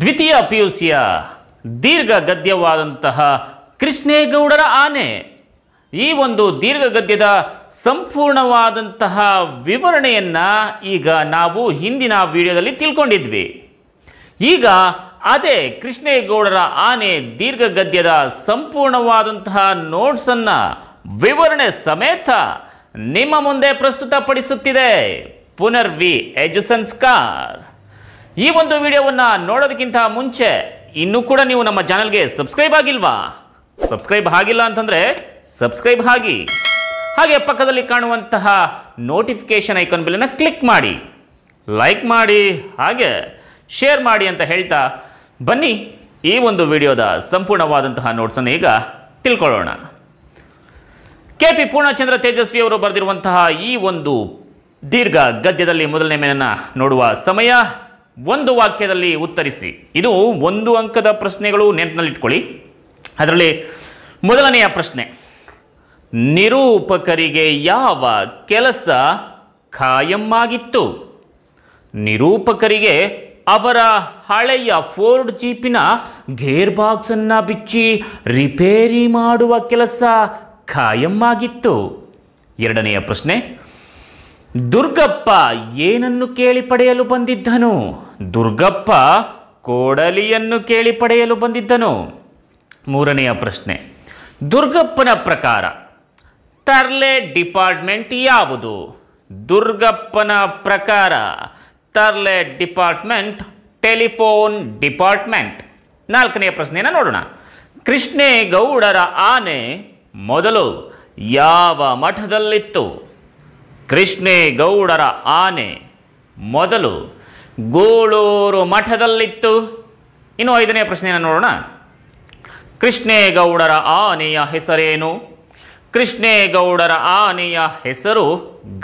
ದ್ವಿತೀಯ ಪಿಯುಸಿಯ ದೀರ್ಘ ಗದ್ಯವಾದಂತಹ ಕೃಷ್ಣೇಗೌಡರ ಆನೆ ಈ ಒಂದು ದೀರ್ಘ ಗದ್ಯದ ಸಂಪೂರ್ಣವಾದಂತಹ ವಿವರಣೆಯನ್ನು ಈಗ ನಾವು ಹಿಂದಿನ ವಿಡಿಯೋದಲ್ಲಿ ತಿಳ್ಕೊಂಡಿದ್ವಿ ಈಗ ಅದೇ ಕೃಷ್ಣೇಗೌಡರ ಆನೆ ದೀರ್ಘ ಗದ್ಯದ ಸಂಪೂರ್ಣವಾದಂತಹ ನೋಟ್ಸನ್ನು ವಿವರಣೆ ಸಮೇತ ನಿಮ್ಮ ಮುಂದೆ ಪ್ರಸ್ತುತಪಡಿಸುತ್ತಿದೆ ಪುನರ್ವಿ ಎಜುಸನ್ಸ್ ಕಾರ್ ಈ ಒಂದು ವಿಡಿಯೋವನ್ನು ನೋಡೋದಕ್ಕಿಂತ ಮುಂಚೆ ಇನ್ನೂ ಕೂಡ ನೀವು ನಮ್ಮ ಚಾನಲ್ಗೆ ಸಬ್ಸ್ಕ್ರೈಬ್ ಆಗಿಲ್ವಾ ಸಬ್ಸ್ಕ್ರೈಬ್ ಆಗಿಲ್ಲ ಅಂತಂದರೆ ಸಬ್ಸ್ಕ್ರೈಬ್ ಆಗಿ ಹಾಗೆ ಪಕ್ಕದಲ್ಲಿ ಕಾಣುವಂತಹ ನೋಟಿಫಿಕೇಷನ್ ಐಕನ್ ಬಿಲ್ಲನ್ನು ಕ್ಲಿಕ್ ಮಾಡಿ ಲೈಕ್ ಮಾಡಿ ಹಾಗೆ ಶೇರ್ ಮಾಡಿ ಅಂತ ಹೇಳ್ತಾ ಬನ್ನಿ ಈ ಒಂದು ವಿಡಿಯೋದ ಸಂಪೂರ್ಣವಾದಂತಹ ನೋಟ್ಸನ್ನು ಈಗ ತಿಳ್ಕೊಳ್ಳೋಣ ಕೆ ಪಿ ಪೂರ್ಣಚಂದ್ರ ತೇಜಸ್ವಿ ಅವರು ಬರೆದಿರುವಂತಹ ಈ ಒಂದು ದೀರ್ಘ ಗದ್ಯದಲ್ಲಿ ಮೊದಲನೇ ಮೇಲನ್ನು ನೋಡುವ ಸಮಯ ಒಂದು ವಾಕ್ಯದಲ್ಲಿ ಉತ್ತರಿಸಿ ಇದು ಒಂದು ಅಂಕದ ಪ್ರಶ್ನೆಗಳು ನೆನಪಿನಲ್ಲಿಟ್ಕೊಳ್ಳಿ ಅದರಲ್ಲಿ ಮೊದಲನೆಯ ಪ್ರಶ್ನೆ ನಿರೂಪಕರಿಗೆ ಯಾವ ಕೆಲಸ ಖಾಯಮ್ಮಾಗಿತ್ತು ನಿರೂಪಕರಿಗೆ ಅವರ ಹಳೆಯ ಫೋರ್ಡ್ ಜೀಪಿನ ಗೇರ್ ಬಾಕ್ಸನ್ನು ಬಿಚ್ಚಿ ರಿಪೇರಿ ಮಾಡುವ ಕೆಲಸ ಖಾಯಮ್ಮಾಗಿತ್ತು ಎರಡನೆಯ ಪ್ರಶ್ನೆ ದುರ್ಗಪ್ಪ ಏನನ್ನು ಕೇಳಿ ಪಡೆಯಲು ಬಂದಿದ್ದನು ದುರ್ಗಪ್ಪ ಕೋಡಲಿಯನ್ನು ಕೇಳಿ ಪಡೆಯಲು ಬಂದಿದ್ದನು ಮೂರನೆಯ ಪ್ರಶ್ನೆ ದುರ್ಗಪ್ಪನ ಪ್ರಕಾರ ತರ್ಲೆ ಡಿಪಾರ್ಟ್ಮೆಂಟ್ ಯಾವುದು ದುರ್ಗಪ್ಪನ ಪ್ರಕಾರ ತರ್ಲೆ ಡಿಪಾರ್ಟ್ಮೆಂಟ್ ಟೆಲಿಫೋನ್ ಡಿಪಾರ್ಟ್ಮೆಂಟ್ ನಾಲ್ಕನೆಯ ಪ್ರಶ್ನೆಯನ್ನು ನೋಡೋಣ ಕೃಷ್ಣೇಗೌಡರ ಆನೆ ಮೊದಲು ಯಾವ ಮಠದಲ್ಲಿತ್ತು ಕೃಷ್ಣೇ ಗೌಡರ ಆನೆ ಮೊದಲು ಗೋಳೂರು ಮಠದಲ್ಲಿತ್ತು ಇನ್ನು ಐದನೇ ಪ್ರಶ್ನೆಯನ್ನು ನೋಡೋಣ ಕೃಷ್ಣೇಗೌಡರ ಆನೆಯ ಹೆಸರೇನು ಕೃಷ್ಣೇಗೌಡರ ಆನೆಯ ಹೆಸರು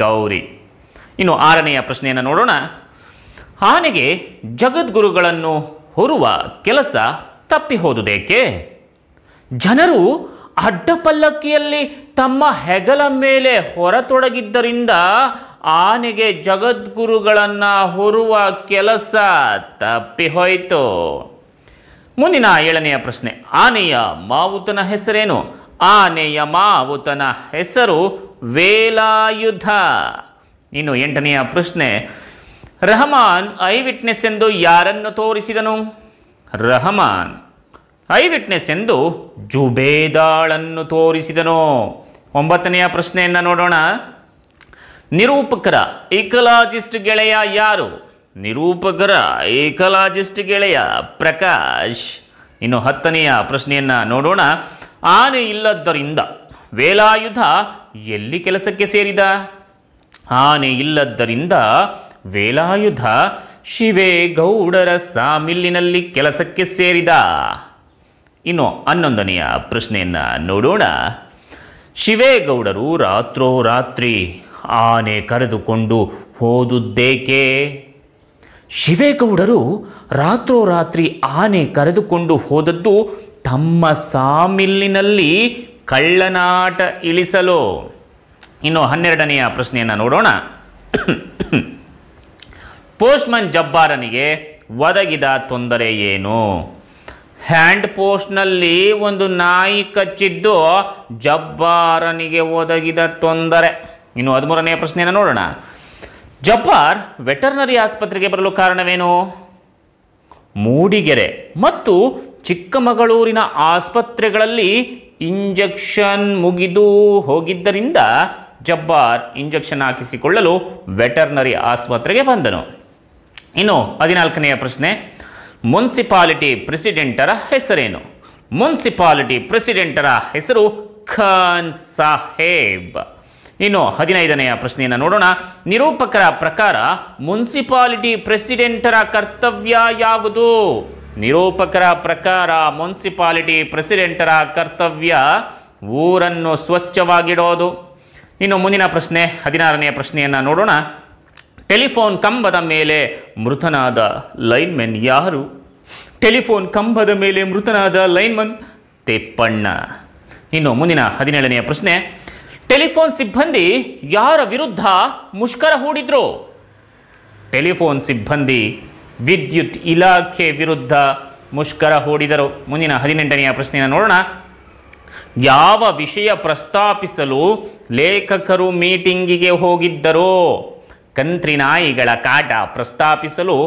ಗೌರಿ ಇನ್ನು ಆರನೆಯ ಪ್ರಶ್ನೆಯನ್ನು ನೋಡೋಣ ಆನೆಗೆ ಜಗದ್ಗುರುಗಳನ್ನು ಹೊರುವ ಕೆಲಸ ತಪ್ಪಿ ಹೋದುದೇಕೆ ಜನರು ಅಡ್ಡ ಪಲ್ಲಕ್ಕಿಯಲ್ಲಿ ತಮ್ಮ ಹೆಗಲ ಮೇಲೆ ಹೊರತೊಡಗಿದ್ದರಿಂದ ಆನೆಗೆ ಜಗದ್ಗುರುಗಳನ್ನು ಹೊರುವ ಕೆಲಸ ತಪ್ಪಿ ಮುಂದಿನ ಏಳನೆಯ ಪ್ರಶ್ನೆ ಆನೆಯ ಮಾವುತನ ಹೆಸರೇನು ಆನೆಯ ಮಾವುತನ ಹೆಸರು ವೇಲಾಯುಧ ಇನ್ನು ಎಂಟನೆಯ ಪ್ರಶ್ನೆ ರಹಮಾನ್ ಐ ವಿಟ್ನೆಸ್ ಎಂದು ಯಾರನ್ನು ತೋರಿಸಿದನು ರಹಮಾನ್ ಐ ವಿಟ್ನೆಸ್ ಎಂದು ಜುಬೇದಾಳನ್ನು ತೋರಿಸಿದನು ಒಂಬತ್ತನೆಯ ಪ್ರಶ್ನೆಯನ್ನು ನೋಡೋಣ ನಿರೂಪಕರ ಏಕಲಾಜಿಸ್ಟ್ ಗೆಳೆಯ ಯಾರು ನಿರೂಪಕರ ಏಕಲಾಜಿಸ್ಟ್ ಗೆಳೆಯ ಪ್ರಕಾಶ್ ಇನ್ನು ಹತ್ತನೆಯ ಪ್ರಶ್ನೆಯನ್ನು ನೋಡೋಣ ಆನೆ ಇಲ್ಲದ್ದರಿಂದ ವೇಲಾಯುಧ ಎಲ್ಲಿ ಕೆಲಸಕ್ಕೆ ಸೇರಿದ ಆನೆ ಇಲ್ಲದ್ದರಿಂದ ವೇಲಾಯುಧ ಶಿವೇಗೌಡರ ಸಾಮಿಲ್ಲಿನಲ್ಲಿ ಕೆಲಸಕ್ಕೆ ಸೇರಿದ ಇನ್ನು ಹನ್ನೊಂದನೆಯ ಪ್ರಶ್ನೆಯನ್ನು ನೋಡೋಣ ಶಿವೇಗೌಡರು ರಾತ್ರೋ ರಾತ್ರಿ ಆನೆ ಕರೆದುಕೊಂಡು ಹೋದುದ್ದೇಕೆ ಶಿವೇಗೌಡರು ರಾತ್ರೋರಾತ್ರಿ ಆನೆ ಕರೆದುಕೊಂಡು ಹೋದದ್ದು ತಮ್ಮ ಸಾಮಿಲ್ಲಿನಲ್ಲಿ ಕಳ್ಳನಾಟ ಇಳಿಸಲು ಇನ್ನು ಹನ್ನೆರಡನೆಯ ಪ್ರಶ್ನೆಯನ್ನು ನೋಡೋಣ ಪೋಸ್ಟ್ಮನ್ ಜಬ್ಬಾರನಿಗೆ ಒದಗಿದ ತೊಂದರೆ ಏನು ಹ್ಯಾಂಡ್ ಪೋಸ್ಟ್ನಲ್ಲಿ ಒಂದು ನಾಯಿ ಕಚ್ಚಿದ್ದು ಜಬ್ಬಾರನಿಗೆ ಒದಗಿದ ತೊಂದರೆ ಇನ್ನು ಹದಿಮೂರನೆಯ ಪ್ರಶ್ನೆಯನ್ನು ನೋಡೋಣ ಜಬ್ಬಾರ್ ವೆಟರ್ನರಿ ಆಸ್ಪತ್ರೆಗೆ ಬರಲು ಕಾರಣವೇನು ಮೂಡಿಗೆರೆ ಮತ್ತು ಚಿಕ್ಕಮಗಳೂರಿನ ಆಸ್ಪತ್ರೆಗಳಲ್ಲಿ ಇಂಜೆಕ್ಷನ್ ಮುಗಿದು ಹೋಗಿದ್ದರಿಂದ ಜಬ್ಬಾರ್ ಇಂಜೆಕ್ಷನ್ ಹಾಕಿಸಿಕೊಳ್ಳಲು ವೆಟರ್ನರಿ ಆಸ್ಪತ್ರೆಗೆ ಬಂದನು ಇನ್ನು ಹದಿನಾಲ್ಕನೆಯ ಪ್ರಶ್ನೆ ಮುನ್ಸಿಪಾಲಿಟಿ ಪ್ರೆಸಿಡೆಂಟರ ಹೆಸರೇನು ಮುನ್ಸಿಪಾಲಿಟಿ ಪ್ರೆಸಿಡೆಂಟರ ಹೆಸರು ಖಾನ್ ಸಾಹೇಬ್ ಇನ್ನು ಹದಿನೈದನೆಯ ಪ್ರಶ್ನೆಯನ್ನು ನೋಡೋಣ ನಿರೂಪಕರ ಪ್ರಕಾರ ಮುನ್ಸಿಪಾಲಿಟಿ ಪ್ರೆಸಿಡೆಂಟರ ಕರ್ತವ್ಯ ಯಾವುದು ನಿರೂಪಕರ ಪ್ರಕಾರ ಮುನ್ಸಿಪಾಲಿಟಿ ಪ್ರೆಸಿಡೆಂಟರ ಕರ್ತವ್ಯ ಊರನ್ನು ಸ್ವಚ್ಛವಾಗಿಡೋದು ಇನ್ನು ಮುಂದಿನ ಪ್ರಶ್ನೆ ಹದಿನಾರನೆಯ ಪ್ರಶ್ನೆಯನ್ನು ನೋಡೋಣ ಟೆಲಿಫೋನ್ ಕಂಬದ ಮೇಲೆ ಮೃತನಾದ ಲೈನ್ಮೆನ್ ಯಾರು ಟೆಲಿಫೋನ್ ಕಂಬದ ಮೇಲೆ ಮೃತನಾದ ಲೈನ್ಮನ್ ತೆಪ್ಪಣ್ಣ ಇನ್ನು ಮುಂದಿನ ಹದಿನೇಳನೆಯ ಪ್ರಶ್ನೆ ಟೆಲಿಫೋನ್ ಸಿಬ್ಬಂದಿ ಯಾರ ವಿರುದ್ಧ ಮುಷ್ಕರ ಹೂಡಿದ್ರು ಟೆಲಿಫೋನ್ ಸಿಬ್ಬಂದಿ ವಿದ್ಯುತ್ ಇಲಾಖೆ ವಿರುದ್ಧ ಮುಷ್ಕರ ಹೂಡಿದರು ಮುಂದಿನ ಹದಿನೆಂಟನೆಯ ಪ್ರಶ್ನೆಯನ್ನು ನೋಡೋಣ ಯಾವ ವಿಷಯ ಪ್ರಸ್ತಾಪಿಸಲು ಲೇಖಕರು ಮೀಟಿಂಗಿಗೆ ಹೋಗಿದ್ದರು ಕಂತ್ರಿನಾಯಿಗಳ ಕಾಟ ಪ್ರಸ್ತಾಪಿಸಲು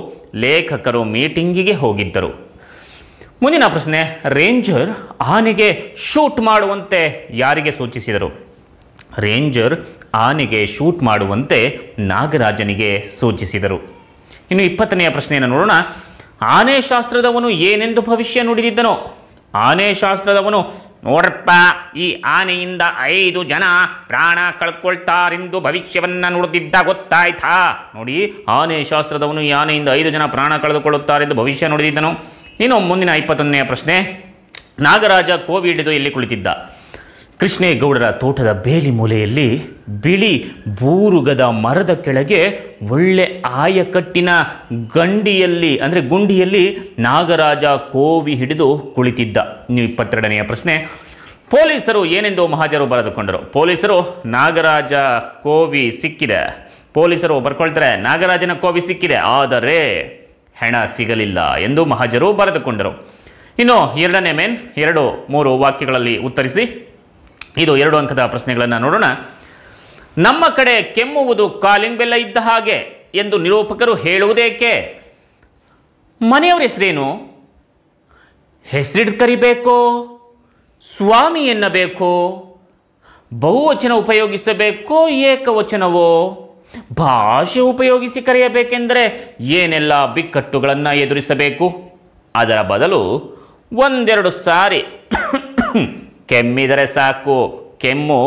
ಲೇಖಕರು ಮೀಟಿಂಗಿಗೆ ಹೋಗಿದ್ದರು ಮುಂದಿನ ಪ್ರಶ್ನೆ ರೇಂಜರ್ ಆನೆಗೆ ಶೂಟ್ ಮಾಡುವಂತೆ ಯಾರಿಗೆ ಸೂಚಿಸಿದರು ರೇಂಜರ್ ಆನೆಗೆ ಶೂಟ್ ಮಾಡುವಂತೆ ನಾಗರಾಜನಿಗೆ ಸೂಚಿಸಿದರು ಇನ್ನು ಇಪ್ಪತ್ತನೆಯ ಪ್ರಶ್ನೆಯನ್ನು ನೋಡೋಣ ಆನೆ ಶಾಸ್ತ್ರದವನು ಏನೆಂದು ಭವಿಷ್ಯ ನುಡಿದಿದ್ದನೋ ಆನೆ ಶಾಸ್ತ್ರದವನು ನೋಡ್ರಪ್ಪ ಈ ಆನೆಯಿಂದ ಐದು ಜನ ಪ್ರಾಣ ಕಳ್ಕೊಳ್ತಾರೆಂದು ಭವಿಷ್ಯವನ್ನು ನುಡಿದಿದ್ದ ಗೊತ್ತಾಯ್ತಾ ನೋಡಿ ಆನೆ ಶಾಸ್ತ್ರದವನು ಈ ಆನೆಯಿಂದ ಐದು ಜನ ಪ್ರಾಣ ಕಳೆದುಕೊಳ್ಳುತ್ತಾರೆಂದು ಭವಿಷ್ಯ ನುಡಿದಿದ್ದನು ಇನ್ನು ಮುಂದಿನ ಇಪ್ಪತ್ತೊಂದನೆಯ ಪ್ರಶ್ನೆ ನಾಗರಾಜ ಹಿಡಿದು ಎಲ್ಲಿ ಕುಳಿತಿದ್ದ ಕೃಷ್ಣೇಗೌಡರ ತೋಟದ ಬೇಲಿ ಮೂಲೆಯಲ್ಲಿ ಬಿಳಿ ಬೂರುಗದ ಮರದ ಕೆಳಗೆ ಒಳ್ಳೆ ಆಯಕಟ್ಟಿನ ಗಂಡಿಯಲ್ಲಿ ಅಂದರೆ ಗುಂಡಿಯಲ್ಲಿ ನಾಗರಾಜ ಕೋವಿ ಹಿಡಿದು ಕುಳಿತಿದ್ದ ನೀವು ಇಪ್ಪತ್ತೆರಡನೆಯ ಪ್ರಶ್ನೆ ಪೊಲೀಸರು ಏನೆಂದು ಮಹಾಜರು ಬರೆದುಕೊಂಡರು ಪೊಲೀಸರು ನಾಗರಾಜ ಕೋವಿ ಸಿಕ್ಕಿದೆ ಪೊಲೀಸರು ಬರ್ಕೊಳ್ತಾರೆ ನಾಗರಾಜನ ಕೋವಿ ಸಿಕ್ಕಿದೆ ಆದರೆ ಹೆಣ ಸಿಗಲಿಲ್ಲ ಎಂದು ಮಹಾಜರು ಬರೆದುಕೊಂಡರು ಇನ್ನು ಎರಡನೇ ಮೇನ್ ಎರಡು ಮೂರು ವಾಕ್ಯಗಳಲ್ಲಿ ಉತ್ತರಿಸಿ ಇದು ಎರಡು ಅಂಕದ ಪ್ರಶ್ನೆಗಳನ್ನು ನೋಡೋಣ ನಮ್ಮ ಕಡೆ ಕೆಮ್ಮುವುದು ಕಾಲಿಂಗ್ ಬೆಲ್ಲ ಇದ್ದ ಹಾಗೆ ಎಂದು ನಿರೂಪಕರು ಹೇಳುವುದೇಕೆ ಮನೆಯವರ ಹೆಸರೇನು ಹೆಸರಿಡ್ ಕರಿಬೇಕೋ ಸ್ವಾಮಿ ಎನ್ನಬೇಕೋ ಬಹುವಚನ ಉಪಯೋಗಿಸಬೇಕೋ ಏಕವಚನವೋ ಭಾಷೆ ಉಪಯೋಗಿಸಿ ಕರೆಯಬೇಕೆಂದರೆ ಏನೆಲ್ಲ ಬಿಕ್ಕಟ್ಟುಗಳನ್ನು ಎದುರಿಸಬೇಕು ಅದರ ಬದಲು ಒಂದೆರಡು ಸಾರಿ ಕೆಮ್ಮಿದರೆ ಸಾಕು ಕೆಮ್ಮು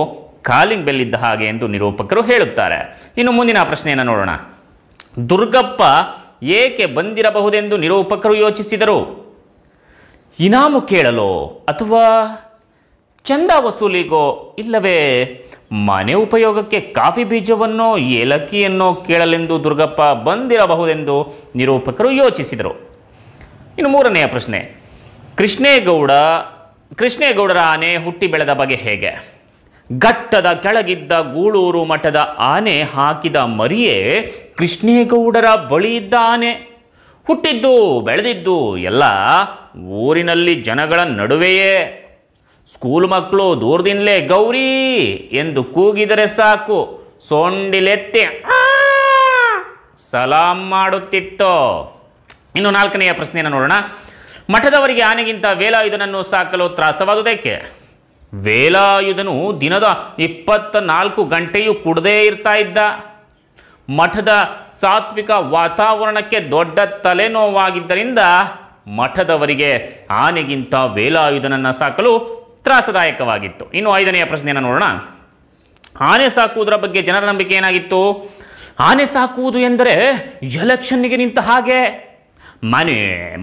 ಕಾಲಿಂಗ್ ಬೆಲ್ಲಿದ್ದ ಹಾಗೆ ಎಂದು ನಿರೂಪಕರು ಹೇಳುತ್ತಾರೆ ಇನ್ನು ಮುಂದಿನ ಪ್ರಶ್ನೆಯನ್ನು ನೋಡೋಣ ದುರ್ಗಪ್ಪ ಏಕೆ ಬಂದಿರಬಹುದೆಂದು ನಿರೂಪಕರು ಯೋಚಿಸಿದರು ಇನಾಮು ಕೇಳಲೋ ಅಥವಾ ಚಂದ ವಸೂಲಿಗೋ ಇಲ್ಲವೇ ಮನೆ ಉಪಯೋಗಕ್ಕೆ ಕಾಫಿ ಬೀಜವನ್ನೋ ಏಲಕ್ಕಿಯನ್ನೋ ಕೇಳಲೆಂದು ದುರ್ಗಪ್ಪ ಬಂದಿರಬಹುದೆಂದು ನಿರೂಪಕರು ಯೋಚಿಸಿದರು ಇನ್ನು ಮೂರನೆಯ ಪ್ರಶ್ನೆ ಕೃಷ್ಣೇಗೌಡ ಕೃಷ್ಣೇಗೌಡರ ಆನೆ ಹುಟ್ಟಿ ಬೆಳೆದ ಬಗೆ ಹೇಗೆ ಘಟ್ಟದ ಕೆಳಗಿದ್ದ ಗೂಳೂರು ಮಠದ ಆನೆ ಹಾಕಿದ ಮರಿಯೇ ಕೃಷ್ಣೇಗೌಡರ ಬಳಿ ಇದ್ದ ಆನೆ ಹುಟ್ಟಿದ್ದು ಬೆಳೆದಿದ್ದು ಎಲ್ಲ ಊರಿನಲ್ಲಿ ಜನಗಳ ನಡುವೆಯೇ ಸ್ಕೂಲ್ ಮಕ್ಕಳು ದೂರದಿಂದಲೇ ಗೌರಿ ಎಂದು ಕೂಗಿದರೆ ಸಾಕು ಸೊಂಡಿಲೆತ್ತೆ ಸಲಾಂ ಮಾಡುತ್ತಿತ್ತು ಇನ್ನು ನಾಲ್ಕನೆಯ ಪ್ರಶ್ನೆಯನ್ನು ನೋಡೋಣ ಮಠದವರಿಗೆ ಆನೆಗಿಂತ ವೇಲಾಯುಧನನ್ನು ಸಾಕಲು ತ್ರಾಸವಾದುದಕ್ಕೆ ವೇಲಾಯುಧನು ದಿನದ ಇಪ್ಪತ್ತ ನಾಲ್ಕು ಗಂಟೆಯೂ ಕುಡದೇ ಇರ್ತಾ ಇದ್ದ ಮಠದ ಸಾತ್ವಿಕ ವಾತಾವರಣಕ್ಕೆ ದೊಡ್ಡ ತಲೆನೋವಾಗಿದ್ದರಿಂದ ಮಠದವರಿಗೆ ಆನೆಗಿಂತ ವೇಲಾಯುಧನನ್ನು ಸಾಕಲು ತ್ರಾಸದಾಯಕವಾಗಿತ್ತು ಇನ್ನು ಐದನೆಯ ಪ್ರಶ್ನೆಯನ್ನು ನೋಡೋಣ ಆನೆ ಸಾಕುವುದರ ಬಗ್ಗೆ ಜನರ ನಂಬಿಕೆ ಏನಾಗಿತ್ತು ಆನೆ ಸಾಕುವುದು ಎಂದರೆ ಎಲೆಕ್ಷನ್ಗೆ ನಿಂತ ಹಾಗೆ ಮನೆ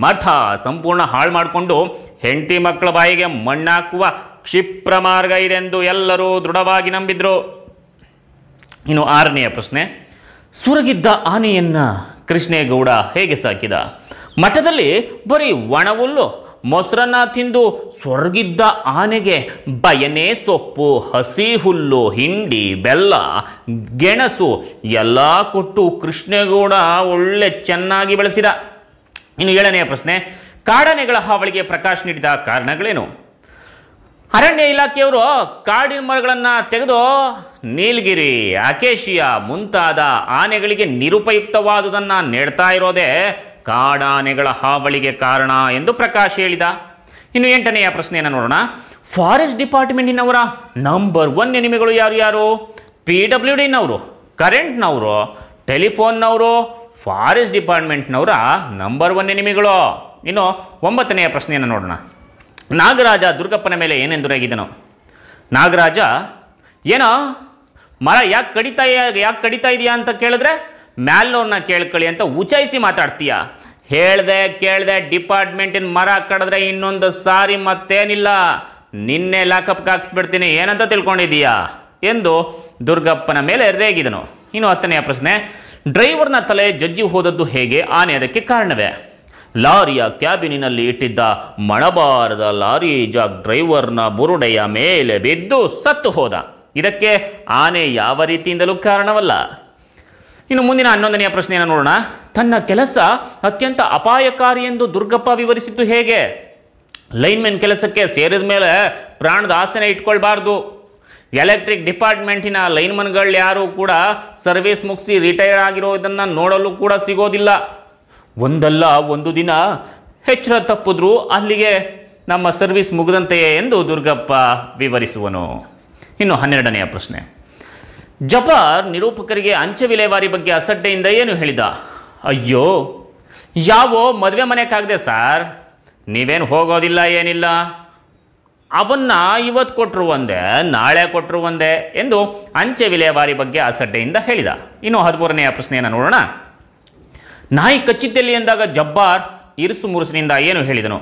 ಮಠ ಸಂಪೂರ್ಣ ಹಾಳು ಮಾಡಿಕೊಂಡು ಹೆಂಡತಿ ಮಕ್ಕಳ ಬಾಯಿಗೆ ಮಣ್ಣಾಕುವ ಕ್ಷಿಪ್ರ ಮಾರ್ಗ ಇದೆಂದು ಎಲ್ಲರೂ ದೃಢವಾಗಿ ನಂಬಿದ್ರು ಇನ್ನು ಆರನೆಯ ಪ್ರಶ್ನೆ ಸುರಗಿದ್ದ ಆನೆಯನ್ನ ಕೃಷ್ಣೇಗೌಡ ಹೇಗೆ ಸಾಕಿದ ಮಠದಲ್ಲಿ ಬರೀ ಒಣವುಲ್ಲು ಮೊಸರನ್ನ ತಿಂದು ಸ್ವರ್ಗಿದ್ದ ಆನೆಗೆ ಬಯನೆ ಸೊಪ್ಪು ಹಸಿ ಹುಲ್ಲು ಹಿಂಡಿ ಬೆಲ್ಲ ಗೆಣಸು ಎಲ್ಲ ಕೊಟ್ಟು ಕೃಷ್ಣೇಗೌಡ ಒಳ್ಳೆ ಚೆನ್ನಾಗಿ ಬೆಳೆಸಿದ ಇನ್ನು ಏಳನೆಯ ಪ್ರಶ್ನೆ ಕಾಡನೆಗಳ ಹಾವಳಿಗೆ ಪ್ರಕಾಶ್ ನೀಡಿದ ಕಾರಣಗಳೇನು ಅರಣ್ಯ ಇಲಾಖೆಯವರು ಕಾಡಿನ ಮರಗಳನ್ನು ತೆಗೆದು ನೀಲಗಿರಿ ಆಕೇಶಿಯಾ ಮುಂತಾದ ಆನೆಗಳಿಗೆ ನಿರುಪಯುಕ್ತವಾದುದನ್ನು ನೆಡ್ತಾ ಇರೋದೇ ಕಾಡಾನೆಗಳ ಹಾವಳಿಗೆ ಕಾರಣ ಎಂದು ಪ್ರಕಾಶ್ ಹೇಳಿದ ಇನ್ನು ಎಂಟನೆಯ ಪ್ರಶ್ನೆಯನ್ನು ನೋಡೋಣ ಫಾರೆಸ್ಟ್ ಡಿಪಾರ್ಟ್ಮೆಂಟಿನವರ ನಂಬರ್ ಒನ್ ಎನಿಮೆಗಳು ಯಾರು ಯಾರು ಪಿ ಡಬ್ಲ್ಯೂ ಡಿನವರು ಕರೆಂಟ್ನವರು ಟೆಲಿಫೋನ್ನವರು ಫಾರೆಸ್ಟ್ ಡಿಪಾರ್ಟ್ಮೆಂಟ್ನವರ ನಂಬರ್ ಒನ್ ಎನಿಮೆಗಳು ಇನ್ನು ಒಂಬತ್ತನೆಯ ಪ್ರಶ್ನೆಯನ್ನು ನೋಡೋಣ ನಾಗರಾಜ ದುರ್ಗಪ್ಪನ ಮೇಲೆ ಏನೆಂದು ಏನೆಂದುರಾಗಿದ್ದನು ನಾಗರಾಜ ಏನೋ ಮರ ಯಾಕೆ ಕಡಿತಾ ಯಾಕೆ ಕಡಿತಾ ಇದೆಯಾ ಅಂತ ಕೇಳಿದ್ರೆ ಮ್ಯಾಲ್ನೋರ್ನ ಕೇಳ್ಕೊಳ್ಳಿ ಅಂತ ಉಚಾಯಿಸಿ ಮಾತಾಡ್ತೀಯಾ ಹೇಳ್ದೆ ಕೇಳ್ದೆ ಡಿಪಾರ್ಟ್ಮೆಂಟಿನ ಮರ ಕಡಿದ್ರೆ ಇನ್ನೊಂದು ಸಾರಿ ಮತ್ತೇನಿಲ್ಲ ನಿನ್ನೆ ಲಾಕಪ್ ಹಾಕ್ಸ್ಬಿಡ್ತೀನಿ ಏನಂತ ತಿಳ್ಕೊಂಡಿದ್ದೀಯಾ ಎಂದು ದುರ್ಗಪ್ಪನ ಮೇಲೆ ರೇಗಿದನು ಇನ್ನು ಹತ್ತನೆಯ ಪ್ರಶ್ನೆ ಡ್ರೈವರ್ನ ತಲೆ ಜಜ್ಜಿ ಹೋದದ್ದು ಹೇಗೆ ಆನೆ ಅದಕ್ಕೆ ಕಾರಣವೇ ಲಾರಿಯ ಕ್ಯಾಬಿನಿನಲ್ಲಿ ಇಟ್ಟಿದ್ದ ಮಣಬಾರದ ಲಾರಿ ಜಾಗ್ ಡ್ರೈವರ್ನ ಬುರುಡೆಯ ಮೇಲೆ ಬಿದ್ದು ಸತ್ತು ಹೋದ ಇದಕ್ಕೆ ಆನೆ ಯಾವ ರೀತಿಯಿಂದಲೂ ಕಾರಣವಲ್ಲ ಇನ್ನು ಮುಂದಿನ ಹನ್ನೊಂದನೆಯ ಪ್ರಶ್ನೆಯನ್ನು ನೋಡೋಣ ತನ್ನ ಕೆಲಸ ಅತ್ಯಂತ ಅಪಾಯಕಾರಿ ಎಂದು ದುರ್ಗಪ್ಪ ವಿವರಿಸಿದ್ದು ಹೇಗೆ ಲೈನ್ಮೆನ್ ಕೆಲಸಕ್ಕೆ ಸೇರಿದ ಮೇಲೆ ಪ್ರಾಣದ ಆಸನೆ ಇಟ್ಕೊಳ್ಬಾರ್ದು ಎಲೆಕ್ಟ್ರಿಕ್ ಡಿಪಾರ್ಟ್ಮೆಂಟಿನ ಲೈನ್ಮನ್ಗಳು ಯಾರು ಕೂಡ ಸರ್ವಿಸ್ ಮುಗಿಸಿ ರಿಟೈರ್ ಆಗಿರೋದನ್ನು ನೋಡಲು ಕೂಡ ಸಿಗೋದಿಲ್ಲ ಒಂದಲ್ಲ ಒಂದು ದಿನ ಹೆಚ್ಚರ ತಪ್ಪಿದ್ರು ಅಲ್ಲಿಗೆ ನಮ್ಮ ಸರ್ವಿಸ್ ಮುಗಿದಂತೆಯೇ ಎಂದು ದುರ್ಗಪ್ಪ ವಿವರಿಸುವನು ಇನ್ನು ಹನ್ನೆರಡನೆಯ ಪ್ರಶ್ನೆ ಜಪಾರ್ ನಿರೂಪಕರಿಗೆ ಅಂಚೆ ವಿಲೇವಾರಿ ಬಗ್ಗೆ ಅಸಡ್ಡೆಯಿಂದ ಏನು ಹೇಳಿದ ಅಯ್ಯೋ ಯಾವೋ ಮದುವೆ ಮನೆಯಕ್ಕಾಗದೆ ಸಾರ್ ನೀವೇನು ಹೋಗೋದಿಲ್ಲ ಏನಿಲ್ಲ ಅವನ್ನ ಇವತ್ತು ಕೊಟ್ಟರು ಒಂದೇ ನಾಳೆ ಕೊಟ್ಟರು ಒಂದೇ ಎಂದು ಅಂಚೆ ವಿಲೇವಾರಿ ಬಗ್ಗೆ ಅಸಡ್ಡೆಯಿಂದ ಹೇಳಿದ ಇನ್ನು ಹದಿಮೂರನೆಯ ಪ್ರಶ್ನೆಯನ್ನು ನೋಡೋಣ ನಾಯಿ ಕಚ್ಚಿದ್ದಲ್ಲಿ ಎಂದಾಗ ಜಬ್ಬಾರ್ ಇರುಸು ಮುರುಸಿನಿಂದ ಏನು ಹೇಳಿದನು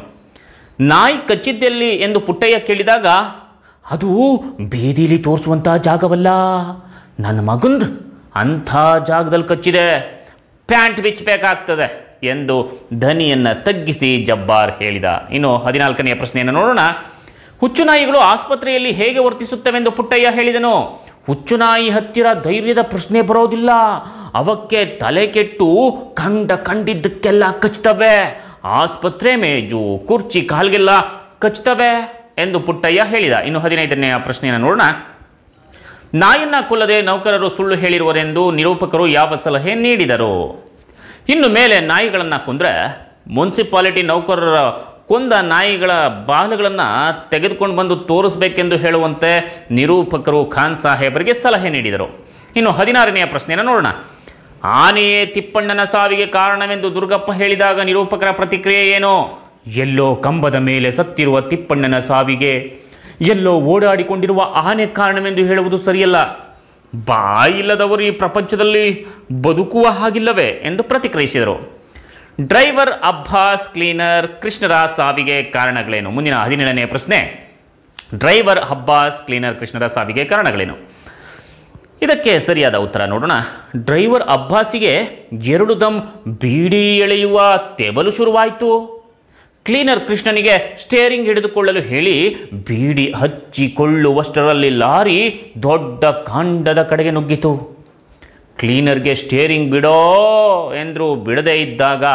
ನಾಯಿ ಕಚ್ಚಿದ್ದಲ್ಲಿ ಎಂದು ಪುಟ್ಟಯ್ಯ ಕೇಳಿದಾಗ ಅದು ಬೀದಿಲಿ ತೋರಿಸುವಂಥ ಜಾಗವಲ್ಲ ನನ್ನ ಮಗಂದು ಅಂಥ ಜಾಗದಲ್ಲಿ ಕಚ್ಚಿದೆ ಪ್ಯಾಂಟ್ ಬಿಚ್ಚಬೇಕಾಗ್ತದೆ ಎಂದು ಧನಿಯನ್ನು ತಗ್ಗಿಸಿ ಜಬ್ಬಾರ್ ಹೇಳಿದ ಇನ್ನು ಹದಿನಾಲ್ಕನೆಯ ಪ್ರಶ್ನೆಯನ್ನು ನೋಡೋಣ ಹುಚ್ಚುನಾಯಿಗಳು ಆಸ್ಪತ್ರೆಯಲ್ಲಿ ಹೇಗೆ ವರ್ತಿಸುತ್ತವೆಂದು ಪುಟ್ಟಯ್ಯ ಹೇಳಿದನು ಹುಚ್ಚುನಾಯಿ ಹತ್ತಿರ ಧೈರ್ಯದ ಪ್ರಶ್ನೆ ಬರೋದಿಲ್ಲ ಅವಕ್ಕೆ ತಲೆ ಕೆಟ್ಟು ಕಂಡ ಕಂಡಿದ್ದಕ್ಕೆಲ್ಲ ಕಚ್ತವೆ ಆಸ್ಪತ್ರೆ ಮೇಜು ಕುರ್ಚಿ ಕಾಲ್ಗೆಲ್ಲ ಕಚ್ತವೆ ಎಂದು ಪುಟ್ಟಯ್ಯ ಹೇಳಿದ ಇನ್ನು ಹದಿನೈದನೆಯ ಪ್ರಶ್ನೆಯನ್ನು ನೋಡೋಣ ನಾಯನ್ನ ಕೊಲ್ಲದೆ ನೌಕರರು ಸುಳ್ಳು ಹೇಳಿರುವರೆಂದು ನಿರೂಪಕರು ಯಾವ ಸಲಹೆ ನೀಡಿದರು ಇನ್ನು ಮೇಲೆ ನಾಯಿಗಳನ್ನು ಕೊಂದರೆ ಮುನ್ಸಿಪಾಲಿಟಿ ನೌಕರರ ಕೊಂದ ನಾಯಿಗಳ ಬಾಲಗಳನ್ನು ತೆಗೆದುಕೊಂಡು ಬಂದು ತೋರಿಸಬೇಕೆಂದು ಹೇಳುವಂತೆ ನಿರೂಪಕರು ಖಾನ್ ಸಾಹೇಬರಿಗೆ ಸಲಹೆ ನೀಡಿದರು ಇನ್ನು ಹದಿನಾರನೆಯ ಪ್ರಶ್ನೆಯನ್ನು ನೋಡೋಣ ಆನೆಯೇ ತಿಪ್ಪಣ್ಣನ ಸಾವಿಗೆ ಕಾರಣವೆಂದು ದುರ್ಗಪ್ಪ ಹೇಳಿದಾಗ ನಿರೂಪಕರ ಪ್ರತಿಕ್ರಿಯೆ ಏನು ಎಲ್ಲೋ ಕಂಬದ ಮೇಲೆ ಸತ್ತಿರುವ ತಿಪ್ಪಣ್ಣನ ಸಾವಿಗೆ ಎಲ್ಲೋ ಓಡಾಡಿಕೊಂಡಿರುವ ಆನೆ ಕಾರಣವೆಂದು ಹೇಳುವುದು ಸರಿಯಲ್ಲ ಬಾಯಿಲ್ಲದವರು ಈ ಪ್ರಪಂಚದಲ್ಲಿ ಬದುಕುವ ಹಾಗಿಲ್ಲವೇ ಎಂದು ಪ್ರತಿಕ್ರಿಯಿಸಿದರು ಡ್ರೈವರ್ ಅಬ್ಬಾಸ್ ಕ್ಲೀನರ್ ಕೃಷ್ಣರ ಸಾವಿಗೆ ಕಾರಣಗಳೇನು ಮುಂದಿನ ಹದಿನೇಳನೇ ಪ್ರಶ್ನೆ ಡ್ರೈವರ್ ಅಬ್ಬಾಸ್ ಕ್ಲೀನರ್ ಕೃಷ್ಣರ ಸಾವಿಗೆ ಕಾರಣಗಳೇನು ಇದಕ್ಕೆ ಸರಿಯಾದ ಉತ್ತರ ನೋಡೋಣ ಡ್ರೈವರ್ ಅಬ್ಬಾಸಿಗೆ ಎರಡು ದಮ್ ಬೀಡಿ ಎಳೆಯುವ ತೆವಲು ಶುರುವಾಯಿತು ಕ್ಲೀನರ್ ಕೃಷ್ಣನಿಗೆ ಸ್ಟೇರಿಂಗ್ ಹಿಡಿದುಕೊಳ್ಳಲು ಹೇಳಿ ಬೀಡಿ ಹಚ್ಚಿಕೊಳ್ಳುವಷ್ಟರಲ್ಲಿ ಲಾರಿ ದೊಡ್ಡ ಕಾಂಡದ ಕಡೆಗೆ ನುಗ್ಗಿತು ಕ್ಲೀನರ್ಗೆ ಸ್ಟೇರಿಂಗ್ ಬಿಡೋ ಎಂದರು ಬಿಡದೇ ಇದ್ದಾಗ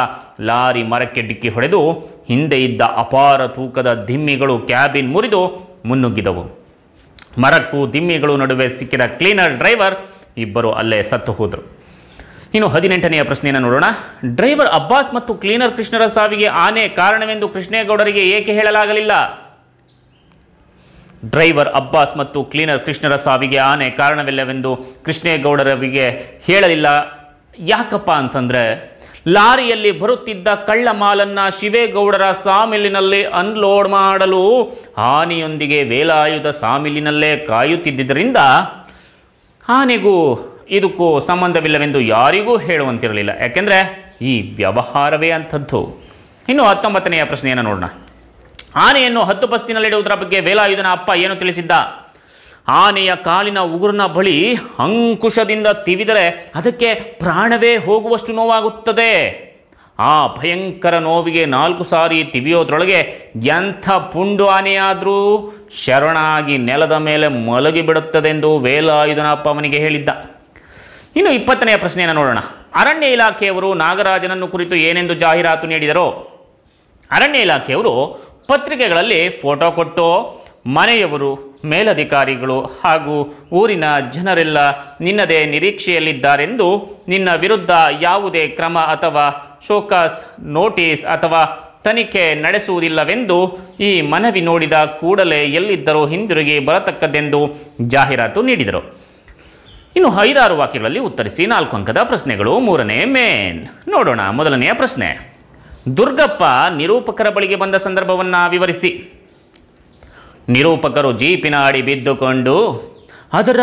ಲಾರಿ ಮರಕ್ಕೆ ಡಿಕ್ಕಿ ಹೊಡೆದು ಹಿಂದೆ ಇದ್ದ ಅಪಾರ ತೂಕದ ದಿಮ್ಮಿಗಳು ಕ್ಯಾಬಿನ್ ಮುರಿದು ಮುನ್ನುಗ್ಗಿದವು ಮರಕ್ಕೂ ದಿಮ್ಮಿಗಳು ನಡುವೆ ಸಿಕ್ಕಿದ ಕ್ಲೀನರ್ ಡ್ರೈವರ್ ಇಬ್ಬರು ಅಲ್ಲೇ ಸತ್ತು ಹೋದರು ಇನ್ನು ಹದಿನೆಂಟನೆಯ ಪ್ರಶ್ನೆಯನ್ನು ನೋಡೋಣ ಡ್ರೈವರ್ ಅಬ್ಬಾಸ್ ಮತ್ತು ಕ್ಲೀನರ್ ಕೃಷ್ಣರ ಸಾವಿಗೆ ಆನೆ ಕಾರಣವೆಂದು ಕೃಷ್ಣೇಗೌಡರಿಗೆ ಏಕೆ ಹೇಳಲಾಗಲಿಲ್ಲ ಡ್ರೈವರ್ ಅಬ್ಬಾಸ್ ಮತ್ತು ಕ್ಲೀನರ್ ಕೃಷ್ಣರ ಸಾವಿಗೆ ಆನೆ ಕಾರಣವಿಲ್ಲವೆಂದು ಕೃಷ್ಣೇಗೌಡರಿಗೆ ಹೇಳಲಿಲ್ಲ ಯಾಕಪ್ಪ ಅಂತಂದರೆ ಲಾರಿಯಲ್ಲಿ ಬರುತ್ತಿದ್ದ ಕಳ್ಳ ಮಾಲನ್ನು ಶಿವೇಗೌಡರ ಸಾಮಿಲಿನಲ್ಲಿ ಅನ್ಲೋಡ್ ಮಾಡಲು ಆನೆಯೊಂದಿಗೆ ವೇಲಾಯುಧ ಸಾಮಿಲಿನಲ್ಲೇ ಕಾಯುತ್ತಿದ್ದರಿಂದ ಆನೆಗೂ ಇದಕ್ಕೂ ಸಂಬಂಧವಿಲ್ಲವೆಂದು ಯಾರಿಗೂ ಹೇಳುವಂತಿರಲಿಲ್ಲ ಯಾಕೆಂದರೆ ಈ ವ್ಯವಹಾರವೇ ಅಂಥದ್ದು ಇನ್ನು ಹತ್ತೊಂಬತ್ತನೆಯ ಪ್ರಶ್ನೆಯನ್ನು ನೋಡೋಣ ಆನೆಯನ್ನು ಹತ್ತು ಪಸ್ತಿನಲ್ಲಿಡುವುದರ ಬಗ್ಗೆ ವೇಲಾಯುಧನ ಅಪ್ಪ ಏನು ತಿಳಿಸಿದ್ದ ಆನೆಯ ಕಾಲಿನ ಉಗುರಿನ ಬಳಿ ಅಂಕುಶದಿಂದ ತಿವಿದರೆ ಅದಕ್ಕೆ ಪ್ರಾಣವೇ ಹೋಗುವಷ್ಟು ನೋವಾಗುತ್ತದೆ ಆ ಭಯಂಕರ ನೋವಿಗೆ ನಾಲ್ಕು ಸಾರಿ ತಿವಿಯೋದ್ರೊಳಗೆ ಎಂಥ ಪುಂಡು ಆನೆಯಾದರೂ ಶರಣಾಗಿ ನೆಲದ ಮೇಲೆ ಮಲಗಿಬಿಡುತ್ತದೆಂದು ಅಪ್ಪ ಅವನಿಗೆ ಹೇಳಿದ್ದ ಇನ್ನು ಇಪ್ಪತ್ತನೆಯ ಪ್ರಶ್ನೆಯನ್ನು ನೋಡೋಣ ಅರಣ್ಯ ಇಲಾಖೆಯವರು ನಾಗರಾಜನನ್ನು ಕುರಿತು ಏನೆಂದು ಜಾಹೀರಾತು ನೀಡಿದರೋ ಅರಣ್ಯ ಇಲಾಖೆಯವರು ಪತ್ರಿಕೆಗಳಲ್ಲಿ ಫೋಟೋ ಕೊಟ್ಟು ಮನೆಯವರು ಮೇಲಧಿಕಾರಿಗಳು ಹಾಗೂ ಊರಿನ ಜನರೆಲ್ಲ ನಿನ್ನದೇ ನಿರೀಕ್ಷೆಯಲ್ಲಿದ್ದಾರೆಂದು ನಿನ್ನ ವಿರುದ್ಧ ಯಾವುದೇ ಕ್ರಮ ಅಥವಾ ಶೋಕಾಸ್ ನೋಟಿಸ್ ಅಥವಾ ತನಿಖೆ ನಡೆಸುವುದಿಲ್ಲವೆಂದು ಈ ಮನವಿ ನೋಡಿದ ಕೂಡಲೇ ಎಲ್ಲಿದ್ದರೂ ಹಿಂದಿರುಗಿ ಬರತಕ್ಕದ್ದೆಂದು ಜಾಹೀರಾತು ನೀಡಿದರು ಇನ್ನು ಐದಾರು ವಾಕ್ಯಗಳಲ್ಲಿ ಉತ್ತರಿಸಿ ನಾಲ್ಕು ಅಂಕದ ಪ್ರಶ್ನೆಗಳು ಮೂರನೇ ಮೇನ್ ನೋಡೋಣ ಮೊದಲನೆಯ ಪ್ರಶ್ನೆ ದುರ್ಗಪ್ಪ ನಿರೂಪಕರ ಬಳಿಗೆ ಬಂದ ಸಂದರ್ಭವನ್ನು ವಿವರಿಸಿ ನಿರೂಪಕರು ಜೀಪಿನ ಅಡಿ ಬಿದ್ದುಕೊಂಡು ಅದರ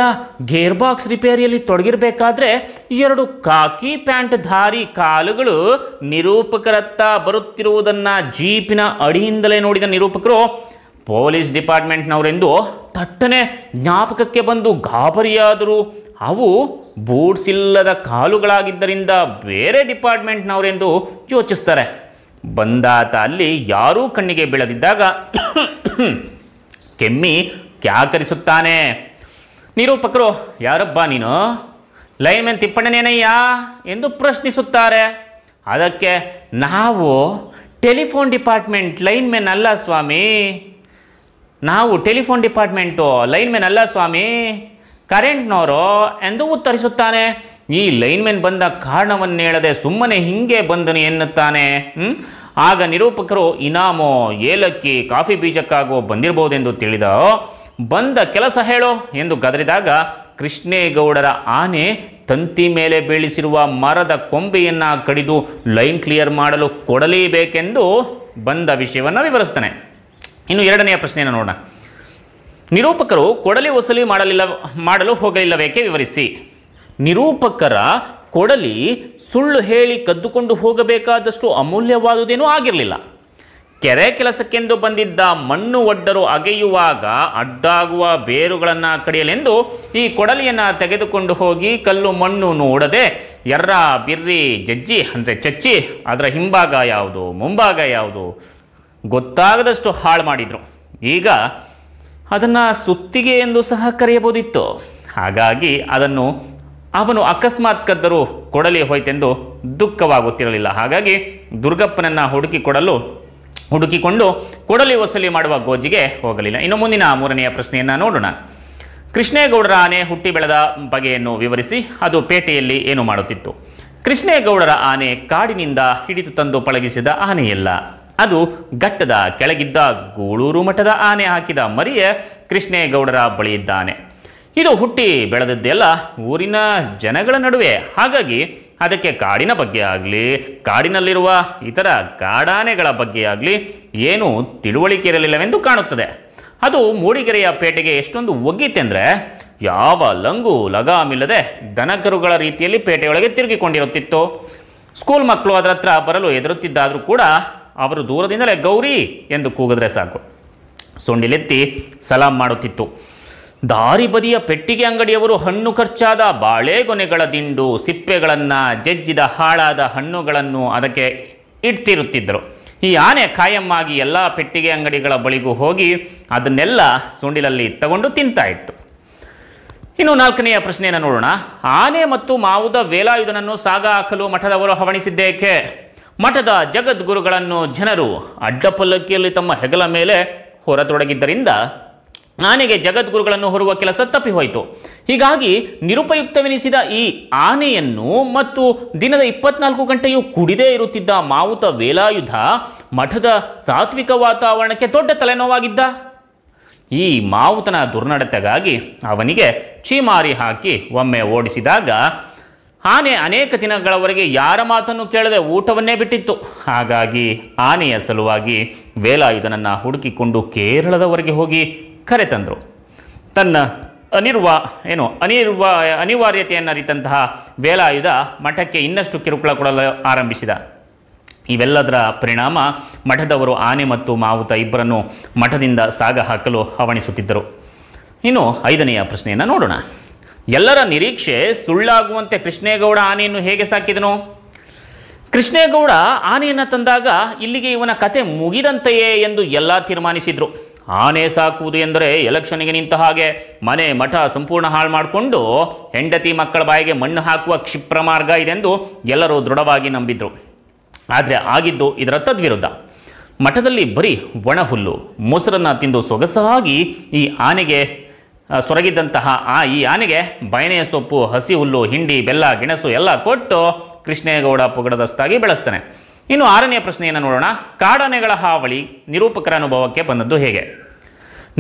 ಗೇರ್ ಬಾಕ್ಸ್ ರಿಪೇರಿಯಲ್ಲಿ ತೊಡಗಿರಬೇಕಾದ್ರೆ ಎರಡು ಕಾಕಿ ಪ್ಯಾಂಟ್ ಧಾರಿ ಕಾಲುಗಳು ನಿರೂಪಕರತ್ತ ಬರುತ್ತಿರುವುದನ್ನು ಜೀಪಿನ ಅಡಿಯಿಂದಲೇ ನೋಡಿದ ನಿರೂಪಕರು ಪೊಲೀಸ್ ಡಿಪಾರ್ಟ್ಮೆಂಟ್ನವರೆಂದು ತಟ್ಟನೆ ಜ್ಞಾಪಕಕ್ಕೆ ಬಂದು ಗಾಬರಿಯಾದರು ಅವು ಬೂಟ್ಸ್ ಇಲ್ಲದ ಕಾಲುಗಳಾಗಿದ್ದರಿಂದ ಬೇರೆ ಡಿಪಾರ್ಟ್ಮೆಂಟ್ನವರೆಂದು ಯೋಚಿಸ್ತಾರೆ ಬಂದಾತ ಅಲ್ಲಿ ಯಾರೂ ಕಣ್ಣಿಗೆ ಬೀಳದಿದ್ದಾಗ ಕೆಮ್ಮಿ ಕ್ಯಾಕರಿಸುತ್ತಾನೆ ನಿರೂಪಕರು ಯಾರಬ್ಬ ನೀನು ಲೈನ್ ಮೇಲೆ ತಿಪ್ಪಣ್ಣನೇನಯ್ಯ ಎಂದು ಪ್ರಶ್ನಿಸುತ್ತಾರೆ ಅದಕ್ಕೆ ನಾವು ಟೆಲಿಫೋನ್ ಡಿಪಾರ್ಟ್ಮೆಂಟ್ ಲೈನ್ ಮೇನ್ ಅಲ್ಲ ಸ್ವಾಮಿ ನಾವು ಟೆಲಿಫೋನ್ ಡಿಪಾರ್ಟ್ಮೆಂಟು ಲೈನ್ ಮೇನ್ ಅಲ್ಲ ಸ್ವಾಮಿ ಕರೆಂಟ್ನವರು ಎಂದು ಉತ್ತರಿಸುತ್ತಾನೆ ಈ ಲೈನ್ ಲೈನ್ಮೆನ್ ಬಂದ ಕಾರಣವನ್ನೇಳದೆ ಸುಮ್ಮನೆ ಹಿಂಗೆ ಬಂದನು ಎನ್ನುತ್ತಾನೆ ಆಗ ನಿರೂಪಕರು ಇನಾಮೋ ಏಲಕ್ಕಿ ಕಾಫಿ ಬೀಜಕ್ಕಾಗೋ ಬಂದಿರಬಹುದೆಂದು ತಿಳಿದ ಬಂದ ಕೆಲಸ ಹೇಳೋ ಎಂದು ಗದರಿದಾಗ ಕೃಷ್ಣೇಗೌಡರ ಆನೆ ತಂತಿ ಮೇಲೆ ಬೀಳಿಸಿರುವ ಮರದ ಕೊಂಬೆಯನ್ನು ಕಡಿದು ಲೈನ್ ಕ್ಲಿಯರ್ ಮಾಡಲು ಕೊಡಲೇಬೇಕೆಂದು ಬಂದ ವಿಷಯವನ್ನು ವಿವರಿಸ್ತಾನೆ ಇನ್ನು ಎರಡನೆಯ ಪ್ರಶ್ನೆಯನ್ನು ನೋಡೋಣ ನಿರೂಪಕರು ಕೊಡಲಿ ವಸೂಲಿ ಮಾಡಲಿಲ್ಲ ಮಾಡಲು ಹೋಗಲಿಲ್ಲವೇಕೆ ವಿವರಿಸಿ ನಿರೂಪಕರ ಕೊಡಲಿ ಸುಳ್ಳು ಹೇಳಿ ಕದ್ದುಕೊಂಡು ಹೋಗಬೇಕಾದಷ್ಟು ಅಮೂಲ್ಯವಾದುದೇನೂ ಆಗಿರಲಿಲ್ಲ ಕೆರೆ ಕೆಲಸಕ್ಕೆಂದು ಬಂದಿದ್ದ ಮಣ್ಣು ಒಡ್ಡರು ಅಗೆಯುವಾಗ ಅಡ್ಡಾಗುವ ಬೇರುಗಳನ್ನು ಕಡಿಯಲೆಂದು ಈ ಕೊಡಲಿಯನ್ನು ತೆಗೆದುಕೊಂಡು ಹೋಗಿ ಕಲ್ಲು ಮಣ್ಣು ನೋಡದೆ ಎರ್ರ ಬಿರ್ರಿ ಜಜ್ಜಿ ಅಂದರೆ ಚಚ್ಚಿ ಅದರ ಹಿಂಭಾಗ ಯಾವುದು ಮುಂಭಾಗ ಯಾವುದು ಗೊತ್ತಾಗದಷ್ಟು ಹಾಳು ಮಾಡಿದರು ಈಗ ಅದನ್ನು ಸುತ್ತಿಗೆ ಎಂದು ಸಹ ಕರೆಯಬಹುದಿತ್ತು ಹಾಗಾಗಿ ಅದನ್ನು ಅವನು ಅಕಸ್ಮಾತ್ ಕದ್ದರೂ ಕೊಡಲಿ ಹೋಯ್ತೆಂದು ದುಃಖವಾಗುತ್ತಿರಲಿಲ್ಲ ಹಾಗಾಗಿ ದುರ್ಗಪ್ಪನನ್ನು ಹುಡುಕಿಕೊಡಲು ಹುಡುಕಿಕೊಂಡು ಕೊಡಲಿ ವಸೂಲಿ ಮಾಡುವ ಗೋಜಿಗೆ ಹೋಗಲಿಲ್ಲ ಇನ್ನು ಮುಂದಿನ ಮೂರನೆಯ ಪ್ರಶ್ನೆಯನ್ನು ನೋಡೋಣ ಕೃಷ್ಣೇಗೌಡರ ಆನೆ ಹುಟ್ಟಿ ಬೆಳೆದ ಬಗೆಯನ್ನು ವಿವರಿಸಿ ಅದು ಪೇಟೆಯಲ್ಲಿ ಏನು ಮಾಡುತ್ತಿತ್ತು ಕೃಷ್ಣೇಗೌಡರ ಆನೆ ಕಾಡಿನಿಂದ ಹಿಡಿದು ತಂದು ಪಳಗಿಸಿದ ಆನೆಯಲ್ಲ ಅದು ಘಟ್ಟದ ಕೆಳಗಿದ್ದ ಗೋಳೂರು ಮಠದ ಆನೆ ಹಾಕಿದ ಮರಿಯ ಕೃಷ್ಣೇಗೌಡರ ಬಳಿ ಇದ್ದಾನೆ ಇದು ಹುಟ್ಟಿ ಬೆಳೆದದ್ದೆಲ್ಲ ಊರಿನ ಜನಗಳ ನಡುವೆ ಹಾಗಾಗಿ ಅದಕ್ಕೆ ಕಾಡಿನ ಬಗ್ಗೆ ಆಗಲಿ ಕಾಡಿನಲ್ಲಿರುವ ಇತರ ಕಾಡಾನೆಗಳ ಬಗ್ಗೆ ಆಗಲಿ ಏನೂ ತಿಳುವಳಿಕೆ ಇರಲಿಲ್ಲವೆಂದು ಕಾಣುತ್ತದೆ ಅದು ಮೂಡಿಗೆರೆಯ ಪೇಟೆಗೆ ಎಷ್ಟೊಂದು ಒಗ್ಗಿತೆಂದರೆ ಯಾವ ಲಂಗು ಲಗಾಮಿಲ್ಲದೆ ದನಕರುಗಳ ರೀತಿಯಲ್ಲಿ ಪೇಟೆಯೊಳಗೆ ತಿರುಗಿಕೊಂಡಿರುತ್ತಿತ್ತು ಸ್ಕೂಲ್ ಮಕ್ಕಳು ಅದರ ಹತ್ರ ಬರಲು ಎದುರುತ್ತಿದ್ದಾದರೂ ಕೂಡ ಅವರು ದೂರದಿಂದಲೇ ಗೌರಿ ಎಂದು ಕೂಗಿದ್ರೆ ಸಾಕು ಸೊಂಡಿಲೆತ್ತಿ ಸಲಾಂ ಮಾಡುತ್ತಿತ್ತು ದಾರಿ ಬದಿಯ ಪೆಟ್ಟಿಗೆ ಅಂಗಡಿಯವರು ಹಣ್ಣು ಖರ್ಚಾದ ಬಾಳೆಗೊನೆಗಳ ದಿಂಡು ಸಿಪ್ಪೆಗಳನ್ನು ಜಜ್ಜಿದ ಹಾಳಾದ ಹಣ್ಣುಗಳನ್ನು ಅದಕ್ಕೆ ಇಡ್ತಿರುತ್ತಿದ್ದರು ಈ ಆನೆ ಕಾಯಮ್ಮಾಗಿ ಎಲ್ಲ ಪೆಟ್ಟಿಗೆ ಅಂಗಡಿಗಳ ಬಳಿಗೂ ಹೋಗಿ ಅದನ್ನೆಲ್ಲ ಸೊಂಡಿಲಲ್ಲಿ ತಗೊಂಡು ತಿಂತಾ ಇತ್ತು ಇನ್ನು ನಾಲ್ಕನೆಯ ಪ್ರಶ್ನೆಯನ್ನು ನೋಡೋಣ ಆನೆ ಮತ್ತು ಮಾವುದ ವೇಲಾಯುಧನನ್ನು ಸಾಗ ಹಾಕಲು ಮಠದವರು ಹವಣಿಸಿದ್ದೇಕೆ ಮಠದ ಜಗದ್ಗುರುಗಳನ್ನು ಜನರು ಅಡ್ಡಪಲ್ಲಕ್ಕಿಯಲ್ಲಿ ತಮ್ಮ ಹೆಗಲ ಮೇಲೆ ಹೊರತೊಡಗಿದ್ದರಿಂದ ಆನೆಗೆ ಜಗದ್ಗುರುಗಳನ್ನು ಹೊರುವ ಕೆಲಸ ತಪ್ಪಿ ಹೋಯಿತು ಹೀಗಾಗಿ ನಿರುಪಯುಕ್ತವೆನಿಸಿದ ಈ ಆನೆಯನ್ನು ಮತ್ತು ದಿನದ ಇಪ್ಪತ್ನಾಲ್ಕು ಗಂಟೆಯೂ ಕುಡಿದೇ ಇರುತ್ತಿದ್ದ ಮಾವುತ ವೇಲಾಯುಧ ಮಠದ ಸಾತ್ವಿಕ ವಾತಾವರಣಕ್ಕೆ ದೊಡ್ಡ ತಲೆನೋವಾಗಿದ್ದ ಈ ಮಾವುತನ ದುರ್ನಡತೆಗಾಗಿ ಅವನಿಗೆ ಚೀಮಾರಿ ಹಾಕಿ ಒಮ್ಮೆ ಓಡಿಸಿದಾಗ ಆನೆ ಅನೇಕ ದಿನಗಳವರೆಗೆ ಯಾರ ಮಾತನ್ನು ಕೇಳದೆ ಊಟವನ್ನೇ ಬಿಟ್ಟಿತ್ತು ಹಾಗಾಗಿ ಆನೆಯ ಸಲುವಾಗಿ ವೇಲಾಯುಧನನ್ನು ಹುಡುಕಿಕೊಂಡು ಕೇರಳದವರೆಗೆ ಹೋಗಿ ಕರೆತಂದರು ತನ್ನ ಅನಿರ್ವ ಏನು ಅನಿರ್ವ ಅನಿವಾರ್ಯತೆಯನ್ನು ಅರಿತಂತಹ ವೇಲಾಯುಧ ಮಠಕ್ಕೆ ಇನ್ನಷ್ಟು ಕಿರುಕುಳ ಕೊಡಲು ಆರಂಭಿಸಿದ ಇವೆಲ್ಲದರ ಪರಿಣಾಮ ಮಠದವರು ಆನೆ ಮತ್ತು ಮಾವುತ ಇಬ್ಬರನ್ನು ಮಠದಿಂದ ಸಾಗ ಹಾಕಲು ಹವಣಿಸುತ್ತಿದ್ದರು ಇನ್ನು ಐದನೆಯ ಪ್ರಶ್ನೆಯನ್ನು ನೋಡೋಣ ಎಲ್ಲರ ನಿರೀಕ್ಷೆ ಸುಳ್ಳಾಗುವಂತೆ ಕೃಷ್ಣೇಗೌಡ ಆನೆಯನ್ನು ಹೇಗೆ ಸಾಕಿದನು ಕೃಷ್ಣೇಗೌಡ ಆನೆಯನ್ನು ತಂದಾಗ ಇಲ್ಲಿಗೆ ಇವನ ಕತೆ ಮುಗಿದಂತೆಯೇ ಎಂದು ಎಲ್ಲ ತೀರ್ಮಾನಿಸಿದ್ರು ಆನೆ ಸಾಕುವುದು ಎಂದರೆ ಎಲೆಕ್ಷನ್ಗೆ ನಿಂತ ಹಾಗೆ ಮನೆ ಮಠ ಸಂಪೂರ್ಣ ಹಾಳು ಮಾಡಿಕೊಂಡು ಹೆಂಡತಿ ಮಕ್ಕಳ ಬಾಯಿಗೆ ಮಣ್ಣು ಹಾಕುವ ಕ್ಷಿಪ್ರ ಮಾರ್ಗ ಇದೆಂದು ಎಲ್ಲರೂ ದೃಢವಾಗಿ ನಂಬಿದ್ರು ಆದರೆ ಆಗಿದ್ದು ಇದರ ತದ್ವಿರುದ್ಧ ಮಠದಲ್ಲಿ ಬರೀ ಒಣಹುಲ್ಲು ಮೊಸರನ್ನು ತಿಂದು ಸೊಗಸಾಗಿ ಈ ಆನೆಗೆ ಸೊರಗಿದ್ದಂತಹ ಆ ಈ ಆನೆಗೆ ಬಯನೆಯ ಸೊಪ್ಪು ಹಸಿ ಹುಲ್ಲು ಹಿಂಡಿ ಬೆಲ್ಲ ಗೆಣಸು ಎಲ್ಲ ಕೊಟ್ಟು ಕೃಷ್ಣೇಗೌಡ ಪೊಗಡದಸ್ತಾಗಿ ಬೆಳೆಸ್ತಾನೆ ಇನ್ನು ಆರನೆಯ ಪ್ರಶ್ನೆಯನ್ನು ನೋಡೋಣ ಕಾಡಾನೆಗಳ ಹಾವಳಿ ನಿರೂಪಕರ ಅನುಭವಕ್ಕೆ ಬಂದದ್ದು ಹೇಗೆ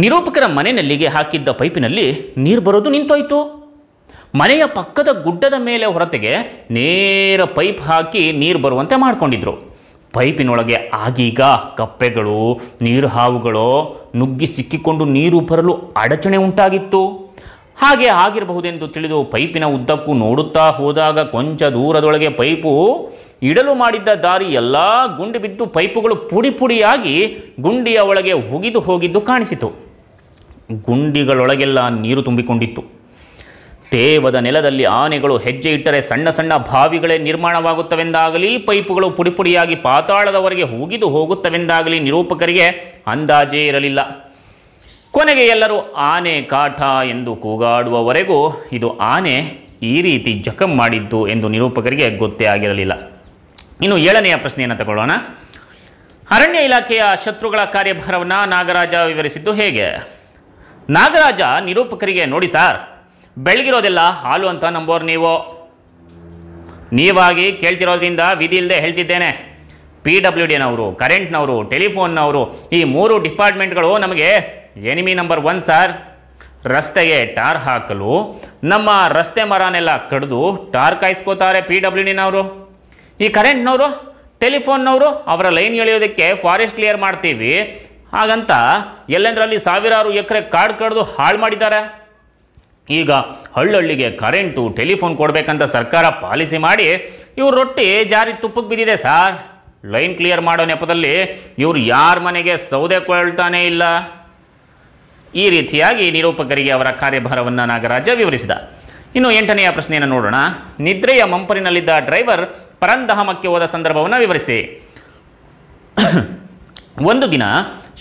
ನಿರೂಪಕರ ಮನೆಯಲ್ಲಿಗೆ ಹಾಕಿದ್ದ ಪೈಪಿನಲ್ಲಿ ನೀರು ಬರೋದು ನಿಂತೋಯ್ತು ಮನೆಯ ಪಕ್ಕದ ಗುಡ್ಡದ ಮೇಲೆ ಹೊರತೆಗೆ ನೇರ ಪೈಪ್ ಹಾಕಿ ನೀರು ಬರುವಂತೆ ಮಾಡಿಕೊಂಡಿದ್ರು ಪೈಪಿನೊಳಗೆ ಆಗೀಗ ಕಪ್ಪೆಗಳು ನೀರು ಹಾವುಗಳು ನುಗ್ಗಿ ಸಿಕ್ಕಿಕೊಂಡು ನೀರು ಬರಲು ಅಡಚಣೆ ಉಂಟಾಗಿತ್ತು ಹಾಗೆ ಆಗಿರಬಹುದೆಂದು ತಿಳಿದು ಪೈಪಿನ ಉದ್ದಕ್ಕೂ ನೋಡುತ್ತಾ ಹೋದಾಗ ಕೊಂಚ ದೂರದೊಳಗೆ ಪೈಪು ಇಡಲು ಮಾಡಿದ್ದ ದಾರಿ ಎಲ್ಲ ಗುಂಡಿ ಬಿದ್ದು ಪೈಪುಗಳು ಪುಡಿ ಪುಡಿಯಾಗಿ ಗುಂಡಿಯ ಒಳಗೆ ಹುಗಿದು ಹೋಗಿದ್ದು ಕಾಣಿಸಿತು ಗುಂಡಿಗಳೊಳಗೆಲ್ಲ ನೀರು ತುಂಬಿಕೊಂಡಿತ್ತು ತೇವದ ನೆಲದಲ್ಲಿ ಆನೆಗಳು ಹೆಜ್ಜೆ ಇಟ್ಟರೆ ಸಣ್ಣ ಸಣ್ಣ ಬಾವಿಗಳೇ ನಿರ್ಮಾಣವಾಗುತ್ತವೆಂದಾಗಲಿ ಪೈಪುಗಳು ಪುಡಿಪುಡಿಯಾಗಿ ಪಾತಾಳದವರೆಗೆ ಹೋಗಿದು ಹೋಗುತ್ತವೆಂದಾಗಲಿ ನಿರೂಪಕರಿಗೆ ಅಂದಾಜೇ ಇರಲಿಲ್ಲ ಕೊನೆಗೆ ಎಲ್ಲರೂ ಆನೆ ಕಾಟ ಎಂದು ಕೂಗಾಡುವವರೆಗೂ ಇದು ಆನೆ ಈ ರೀತಿ ಜಖಂ ಮಾಡಿದ್ದು ಎಂದು ನಿರೂಪಕರಿಗೆ ಗೊತ್ತೇ ಆಗಿರಲಿಲ್ಲ ಇನ್ನು ಏಳನೆಯ ಪ್ರಶ್ನೆಯನ್ನು ತಗೊಳ್ಳೋಣ ಅರಣ್ಯ ಇಲಾಖೆಯ ಶತ್ರುಗಳ ಕಾರ್ಯಭಾರವನ್ನು ನಾಗರಾಜ ವಿವರಿಸಿದ್ದು ಹೇಗೆ ನಾಗರಾಜ ನಿರೂಪಕರಿಗೆ ನೋಡಿ ಸಾರ್ ಬೆಳಗಿರೋದಿಲ್ಲ ಹಾಲು ಅಂತ ನಂಬೋರು ನೀವು ನೀವಾಗಿ ಕೇಳ್ತಿರೋದ್ರಿಂದ ವಿಧಿ ಇಲ್ಲದೆ ಹೇಳ್ತಿದ್ದೇನೆ ಪಿ ಡಬ್ಲ್ಯೂ ಡಿನವರು ಕರೆಂಟ್ನವರು ಟೆಲಿಫೋನ್ನವರು ಈ ಮೂರು ಡಿಪಾರ್ಟ್ಮೆಂಟ್ಗಳು ನಮಗೆ ಎನಿಮಿ ನಂಬರ್ ಒನ್ ಸರ್ ರಸ್ತೆಗೆ ಟಾರ್ ಹಾಕಲು ನಮ್ಮ ರಸ್ತೆ ಮರನೆಲ್ಲ ಕಡಿದು ಟಾರ್ ಕಾಯಿಸ್ಕೋತಾರೆ ಪಿ ಡಬ್ಲ್ಯೂ ಡಿನವರು ಈ ಕರೆಂಟ್ನವರು ಟೆಲಿಫೋನ್ನವರು ಅವರ ಲೈನ್ ಎಳೆಯೋದಕ್ಕೆ ಫಾರೆಸ್ಟ್ ಕ್ಲಿಯರ್ ಮಾಡ್ತೀವಿ ಹಾಗಂತ ಎಲ್ಲೆಂದ್ರಲ್ಲಿ ಸಾವಿರಾರು ಎಕರೆ ಕಾಡು ಕಡಿದು ಹಾಳು ಮಾಡಿದ್ದಾರೆ ಈಗ ಹಳ್ಳಹಳ್ಳಿಗೆ ಕರೆಂಟು ಟೆಲಿಫೋನ್ ಕೊಡಬೇಕಂತ ಸರ್ಕಾರ ಪಾಲಿಸಿ ಮಾಡಿ ಇವ್ರ ರೊಟ್ಟಿ ಜಾರಿ ತುಪ್ಪಕ್ಕೆ ಬಿದ್ದಿದೆ ಸಾರ್ ಲೈನ್ ಕ್ಲಿಯರ್ ಮಾಡೋ ನೆಪದಲ್ಲಿ ಇವರು ಯಾರ ಮನೆಗೆ ಸೌದೆ ಕೊಳ್ತಾನೇ ಇಲ್ಲ ಈ ರೀತಿಯಾಗಿ ನಿರೂಪಕರಿಗೆ ಅವರ ಕಾರ್ಯಭಾರವನ್ನು ನಾಗರಾಜ ವಿವರಿಸಿದ ಇನ್ನು ಎಂಟನೆಯ ಪ್ರಶ್ನೆಯನ್ನು ನೋಡೋಣ ನಿದ್ರೆಯ ಮಂಪರಿನಲ್ಲಿದ್ದ ಡ್ರೈವರ್ ಪರಂದಹಮಕ್ಕೆ ಹೋದ ಸಂದರ್ಭವನ್ನು ವಿವರಿಸಿ ಒಂದು ದಿನ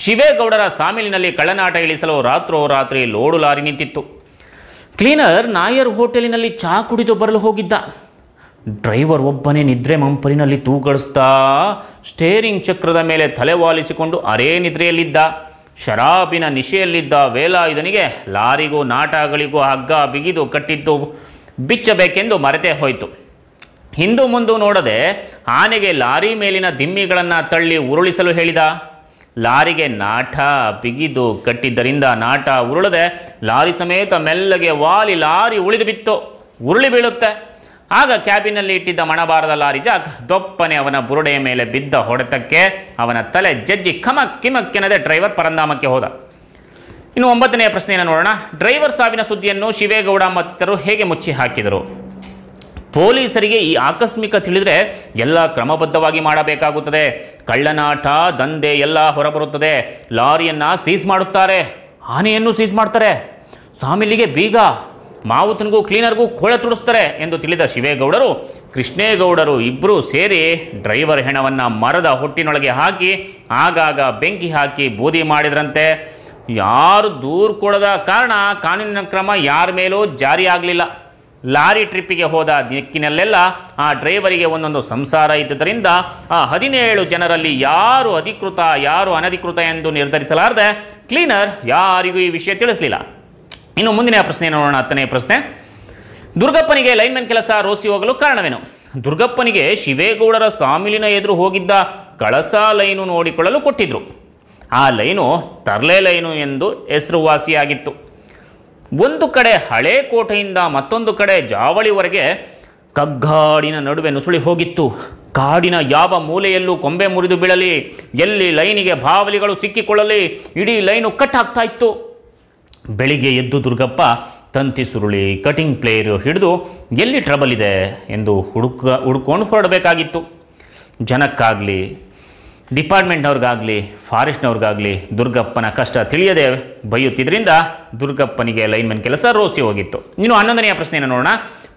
ಶಿವೇಗೌಡರ ಸಾಮಿಲಿನಲ್ಲಿ ಕಳ್ಳನಾಟ ಇಳಿಸಲು ರಾತ್ರೋ ರಾತ್ರಿ ಲೋಡು ಲಾರಿ ನಿಂತಿತ್ತು ಕ್ಲೀನರ್ ನಾಯರ್ ಹೋಟೆಲಿನಲ್ಲಿ ಚಹಾ ಕುಡಿದು ಬರಲು ಹೋಗಿದ್ದ ಡ್ರೈವರ್ ಒಬ್ಬನೇ ನಿದ್ರೆ ಮಂಪರಿನಲ್ಲಿ ತೂಗಳಿಸ್ತಾ ಸ್ಟೇರಿಂಗ್ ಚಕ್ರದ ಮೇಲೆ ತಲೆವಾಲಿಸಿಕೊಂಡು ಅರೇ ನಿದ್ರೆಯಲ್ಲಿದ್ದ ಶರಾಬಿನ ನಿಶೆಯಲ್ಲಿದ್ದ ವೇಲಾಯುಧನಿಗೆ ಲಾರಿಗೂ ನಾಟಗಳಿಗೂ ಹಗ್ಗ ಬಿಗಿದು ಕಟ್ಟಿದ್ದು ಬಿಚ್ಚಬೇಕೆಂದು ಮರೆತೇ ಹೋಯಿತು ಹಿಂದು ಮುಂದು ನೋಡದೆ ಆನೆಗೆ ಲಾರಿ ಮೇಲಿನ ದಿಮ್ಮಿಗಳನ್ನು ತಳ್ಳಿ ಉರುಳಿಸಲು ಹೇಳಿದ ಲಾರಿಗೆ ನಾಟ ಬಿಗಿದು ಕಟ್ಟಿದ್ದರಿಂದ ನಾಟ ಉರುಳದೆ ಲಾರಿ ಸಮೇತ ಮೆಲ್ಲಗೆ ವಾಲಿ ಲಾರಿ ಉಳಿದು ಬಿತ್ತು ಉರುಳಿ ಬೀಳುತ್ತೆ ಆಗ ಕ್ಯಾಬಿನಲ್ಲಿ ಇಟ್ಟಿದ್ದ ಮಣಬಾರದ ಲಾರಿ ಜಾಕ್ ದೊಪ್ಪನೆ ಅವನ ಬುರುಡೆಯ ಮೇಲೆ ಬಿದ್ದ ಹೊಡೆತಕ್ಕೆ ಅವನ ತಲೆ ಜಜ್ಜಿ ಖಮಕ್ ಕಿಮಕ್ಕೆನದೆ ಡ್ರೈವರ್ ಪರಂದಾಮಕ್ಕೆ ಹೋದ ಇನ್ನು ಒಂಬತ್ತನೆಯ ಪ್ರಶ್ನೆಯನ್ನು ನೋಡೋಣ ಡ್ರೈವರ್ ಸಾವಿನ ಸುದ್ದಿಯನ್ನು ಶಿವೇಗೌಡ ಮತ್ತಿತರರು ಹೇಗೆ ಮುಚ್ಚಿ ಹಾಕಿದರು ಪೊಲೀಸರಿಗೆ ಈ ಆಕಸ್ಮಿಕ ತಿಳಿದರೆ ಎಲ್ಲ ಕ್ರಮಬದ್ಧವಾಗಿ ಮಾಡಬೇಕಾಗುತ್ತದೆ ಕಳ್ಳನಾಟ ದಂಧೆ ಎಲ್ಲ ಹೊರಬರುತ್ತದೆ ಲಾರಿಯನ್ನು ಸೀಸ್ ಮಾಡುತ್ತಾರೆ ಆನೆಯನ್ನು ಸೀಸ್ ಮಾಡ್ತಾರೆ ಸ್ವಾಮಿಲಿಗೆ ಬೀಗ ಮಾವುತನಿಗೂ ಕ್ಲೀನರ್ಗೂ ಕೋಳ ತುಡಿಸ್ತಾರೆ ಎಂದು ತಿಳಿದ ಶಿವೇಗೌಡರು ಕೃಷ್ಣೇಗೌಡರು ಇಬ್ಬರೂ ಸೇರಿ ಡ್ರೈವರ್ ಹೆಣವನ್ನು ಮರದ ಹೊಟ್ಟಿನೊಳಗೆ ಹಾಕಿ ಆಗಾಗ ಬೆಂಕಿ ಹಾಕಿ ಬೂದಿ ಮಾಡಿದ್ರಂತೆ ಯಾರು ದೂರು ಕೊಡದ ಕಾರಣ ಕಾನೂನಿನ ಕ್ರಮ ಯಾರ ಮೇಲೂ ಜಾರಿಯಾಗಲಿಲ್ಲ ಲಾರಿ ಟ್ರಿಪ್ಪಿಗೆ ಹೋದ ದಿಕ್ಕಿನಲ್ಲೆಲ್ಲ ಆ ಡ್ರೈವರಿಗೆ ಒಂದೊಂದು ಸಂಸಾರ ಇದ್ದುದರಿಂದ ಆ ಹದಿನೇಳು ಜನರಲ್ಲಿ ಯಾರು ಅಧಿಕೃತ ಯಾರು ಅನಧಿಕೃತ ಎಂದು ನಿರ್ಧರಿಸಲಾರದೆ ಕ್ಲೀನರ್ ಯಾರಿಗೂ ಈ ವಿಷಯ ತಿಳಿಸಲಿಲ್ಲ ಇನ್ನು ಮುಂದಿನ ಪ್ರಶ್ನೆ ನೋಡೋಣ ಹತ್ತನೇ ಪ್ರಶ್ನೆ ದುರ್ಗಪ್ಪನಿಗೆ ಲೈನ್ಮನ್ ಕೆಲಸ ರೋಸಿ ಹೋಗಲು ಕಾರಣವೇನು ದುರ್ಗಪ್ಪನಿಗೆ ಶಿವೇಗೌಡರ ಸಾಮಿಲಿನ ಎದುರು ಹೋಗಿದ್ದ ಕಳಸ ಲೈನು ನೋಡಿಕೊಳ್ಳಲು ಕೊಟ್ಟಿದ್ರು ಆ ಲೈನು ತರ್ಲೆ ಲೈನು ಎಂದು ಹೆಸರುವಾಸಿಯಾಗಿತ್ತು ಒಂದು ಕಡೆ ಹಳೆ ಕೋಟೆಯಿಂದ ಮತ್ತೊಂದು ಕಡೆ ಜಾವಳಿವರೆಗೆ ಕಗ್ಗಾಡಿನ ನಡುವೆ ನುಸುಳಿ ಹೋಗಿತ್ತು ಕಾಡಿನ ಯಾವ ಮೂಲೆಯಲ್ಲೂ ಕೊಂಬೆ ಮುರಿದು ಬೀಳಲಿ ಎಲ್ಲಿ ಲೈನಿಗೆ ಬಾವಲಿಗಳು ಸಿಕ್ಕಿಕೊಳ್ಳಲಿ ಇಡೀ ಲೈನು ಕಟ್ ಆಗ್ತಾ ಇತ್ತು ಬೆಳಿಗ್ಗೆ ಎದ್ದು ದುರ್ಗಪ್ಪ ತಂತಿ ಸುರುಳಿ ಕಟಿಂಗ್ ಪ್ಲೇಯರು ಹಿಡಿದು ಎಲ್ಲಿ ಟ್ರಬಲ್ ಇದೆ ಎಂದು ಹುಡುಕ ಹುಡುಕೊಂಡು ಹೊರಡಬೇಕಾಗಿತ್ತು ಜನಕ್ಕಾಗಲಿ ಡಿಪಾರ್ಟ್ಮೆಂಟ್ನವ್ರಿಗಾಗಲಿ ಫಾರೆಸ್ಟ್ನವ್ರಿಗಾಗಲಿ ದುರ್ಗಪ್ಪನ ಕಷ್ಟ ತಿಳಿಯದೆ ಬೈಯುತ್ತಿದ್ದರಿಂದ ದುರ್ಗಪ್ಪನಿಗೆ ಲೈನ್ಮನ್ ಕೆಲಸ ರೋಸಿ ಹೋಗಿತ್ತು ಇನ್ನು ಹನ್ನೊಂದನೆಯ ಪ್ರಶ್ನೆಯನ್ನು ನೋಡೋಣ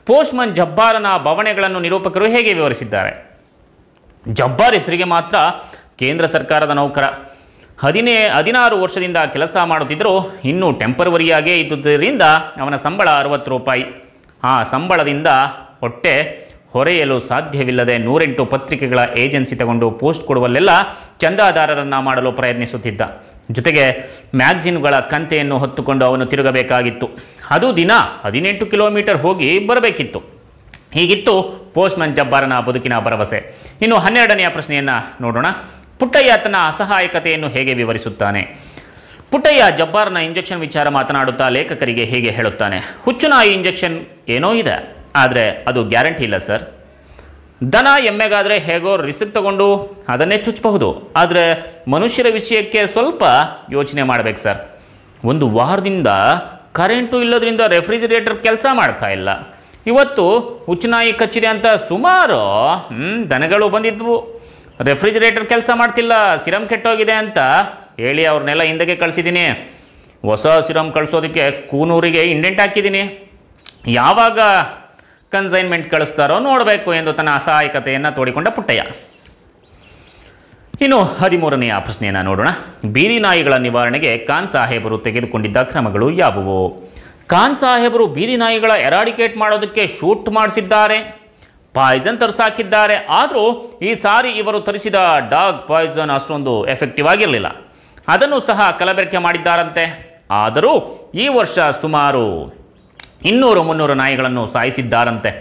ಪೋಸ್ಟ್ಮನ್ ಜಬ್ಬಾರನ ಬವಣೆಗಳನ್ನು ನಿರೂಪಕರು ಹೇಗೆ ವಿವರಿಸಿದ್ದಾರೆ ಜಬ್ಬಾರ್ ಹೆಸರಿಗೆ ಮಾತ್ರ ಕೇಂದ್ರ ಸರ್ಕಾರದ ನೌಕರ ಹದಿನೇ ಹದಿನಾರು ವರ್ಷದಿಂದ ಕೆಲಸ ಮಾಡುತ್ತಿದ್ದರೂ ಇನ್ನೂ ಟೆಂಪರವರಿಯಾಗೇ ಇದ್ದುದರಿಂದ ಅವನ ಸಂಬಳ ಅರವತ್ತು ರೂಪಾಯಿ ಆ ಸಂಬಳದಿಂದ ಹೊಟ್ಟೆ ಹೊರೆಯಲು ಸಾಧ್ಯವಿಲ್ಲದೆ ನೂರೆಂಟು ಪತ್ರಿಕೆಗಳ ಏಜೆನ್ಸಿ ತಗೊಂಡು ಪೋಸ್ಟ್ ಕೊಡುವಲ್ಲೆಲ್ಲ ಚಂದಾದಾರರನ್ನು ಮಾಡಲು ಪ್ರಯತ್ನಿಸುತ್ತಿದ್ದ ಜೊತೆಗೆ ಮ್ಯಾಗ್ಝಿನ್ಗಳ ಕಂತೆಯನ್ನು ಹೊತ್ತುಕೊಂಡು ಅವನು ತಿರುಗಬೇಕಾಗಿತ್ತು ಅದು ದಿನ ಹದಿನೆಂಟು ಕಿಲೋಮೀಟರ್ ಹೋಗಿ ಬರಬೇಕಿತ್ತು ಹೀಗಿತ್ತು ಪೋಸ್ಟ್ಮನ್ ಜಬ್ಬಾರನ ಬದುಕಿನ ಭರವಸೆ ಇನ್ನು ಹನ್ನೆರಡನೆಯ ಪ್ರಶ್ನೆಯನ್ನು ನೋಡೋಣ ಪುಟ್ಟಯ್ಯ ತನ್ನ ಅಸಹಾಯಕತೆಯನ್ನು ಹೇಗೆ ವಿವರಿಸುತ್ತಾನೆ ಪುಟ್ಟಯ್ಯ ಜಬ್ಬಾರನ ಇಂಜೆಕ್ಷನ್ ವಿಚಾರ ಮಾತನಾಡುತ್ತಾ ಲೇಖಕರಿಗೆ ಹೇಗೆ ಹೇಳುತ್ತಾನೆ ಹುಚ್ಚುನಾಯಿ ಇಂಜೆಕ್ಷನ್ ಏನೋ ಇದೆ ಆದರೆ ಅದು ಗ್ಯಾರಂಟಿ ಇಲ್ಲ ಸರ್ ದನ ಎಮ್ಮೆಗಾದರೆ ಹೇಗೋ ರಿಸ್ಕ್ ತಗೊಂಡು ಅದನ್ನೇ ಚುಚ್ಚಬಹುದು ಆದರೆ ಮನುಷ್ಯರ ವಿಷಯಕ್ಕೆ ಸ್ವಲ್ಪ ಯೋಚನೆ ಮಾಡಬೇಕು ಸರ್ ಒಂದು ವಾರದಿಂದ ಕರೆಂಟು ಇಲ್ಲೋದ್ರಿಂದ ರೆಫ್ರಿಜಿರೇಟರ್ ಕೆಲಸ ಮಾಡ್ತಾ ಇಲ್ಲ ಇವತ್ತು ಉಚ್ಚನಾಯಿ ಕಚ್ಚಿದೆ ಅಂತ ಸುಮಾರು ದನಗಳು ಬಂದಿದ್ವು ರೆಫ್ರಿಜಿರೇಟರ್ ಕೆಲಸ ಮಾಡ್ತಿಲ್ಲ ಸಿರಮ್ ಕೆಟ್ಟೋಗಿದೆ ಅಂತ ಹೇಳಿ ಅವ್ರನ್ನೆಲ್ಲ ಹಿಂದಕ್ಕೆ ಕಳಿಸಿದ್ದೀನಿ ಹೊಸ ಸಿರಮ್ ಕಳಿಸೋದಕ್ಕೆ ಕೂನೂರಿಗೆ ಇಂಡೆಂಟ್ ಹಾಕಿದ್ದೀನಿ ಯಾವಾಗ ಕನ್ಸೈನ್ಮೆಂಟ್ ಕಳಿಸ್ತಾರೋ ನೋಡಬೇಕು ಎಂದು ತನ್ನ ಅಸಹಾಯಕತೆಯನ್ನು ತೋಡಿಕೊಂಡ ಪುಟ್ಟಯ್ಯ ಇನ್ನು ಹದಿಮೂರನೆಯ ಪ್ರಶ್ನೆಯನ್ನು ನೋಡೋಣ ಬೀದಿ ನಾಯಿಗಳ ನಿವಾರಣೆಗೆ ಖಾನ್ ಸಾಹೇಬರು ತೆಗೆದುಕೊಂಡಿದ್ದ ಕ್ರಮಗಳು ಯಾವುವು ಖಾನ್ ಸಾಹೇಬರು ಬೀದಿ ನಾಯಿಗಳ ಎರಾಡಿಕೇಟ್ ಮಾಡೋದಕ್ಕೆ ಶೂಟ್ ಮಾಡಿಸಿದ್ದಾರೆ ಪಾಯ್ಸನ್ ತರಿಸಾಕಿದ್ದಾರೆ ಆದರೂ ಈ ಸಾರಿ ಇವರು ತರಿಸಿದ ಡಾಗ್ ಪಾಯ್ಸನ್ ಅಷ್ಟೊಂದು ಎಫೆಕ್ಟಿವ್ ಆಗಿರಲಿಲ್ಲ ಅದನ್ನು ಸಹ ಕಲಬೆರಕೆ ಮಾಡಿದ್ದಾರಂತೆ ಆದರೂ ಈ ವರ್ಷ ಸುಮಾರು ಇನ್ನೂರು ಮುನ್ನೂರು ನಾಯಿಗಳನ್ನು ಸಾಯಿಸಿದ್ದಾರಂತೆ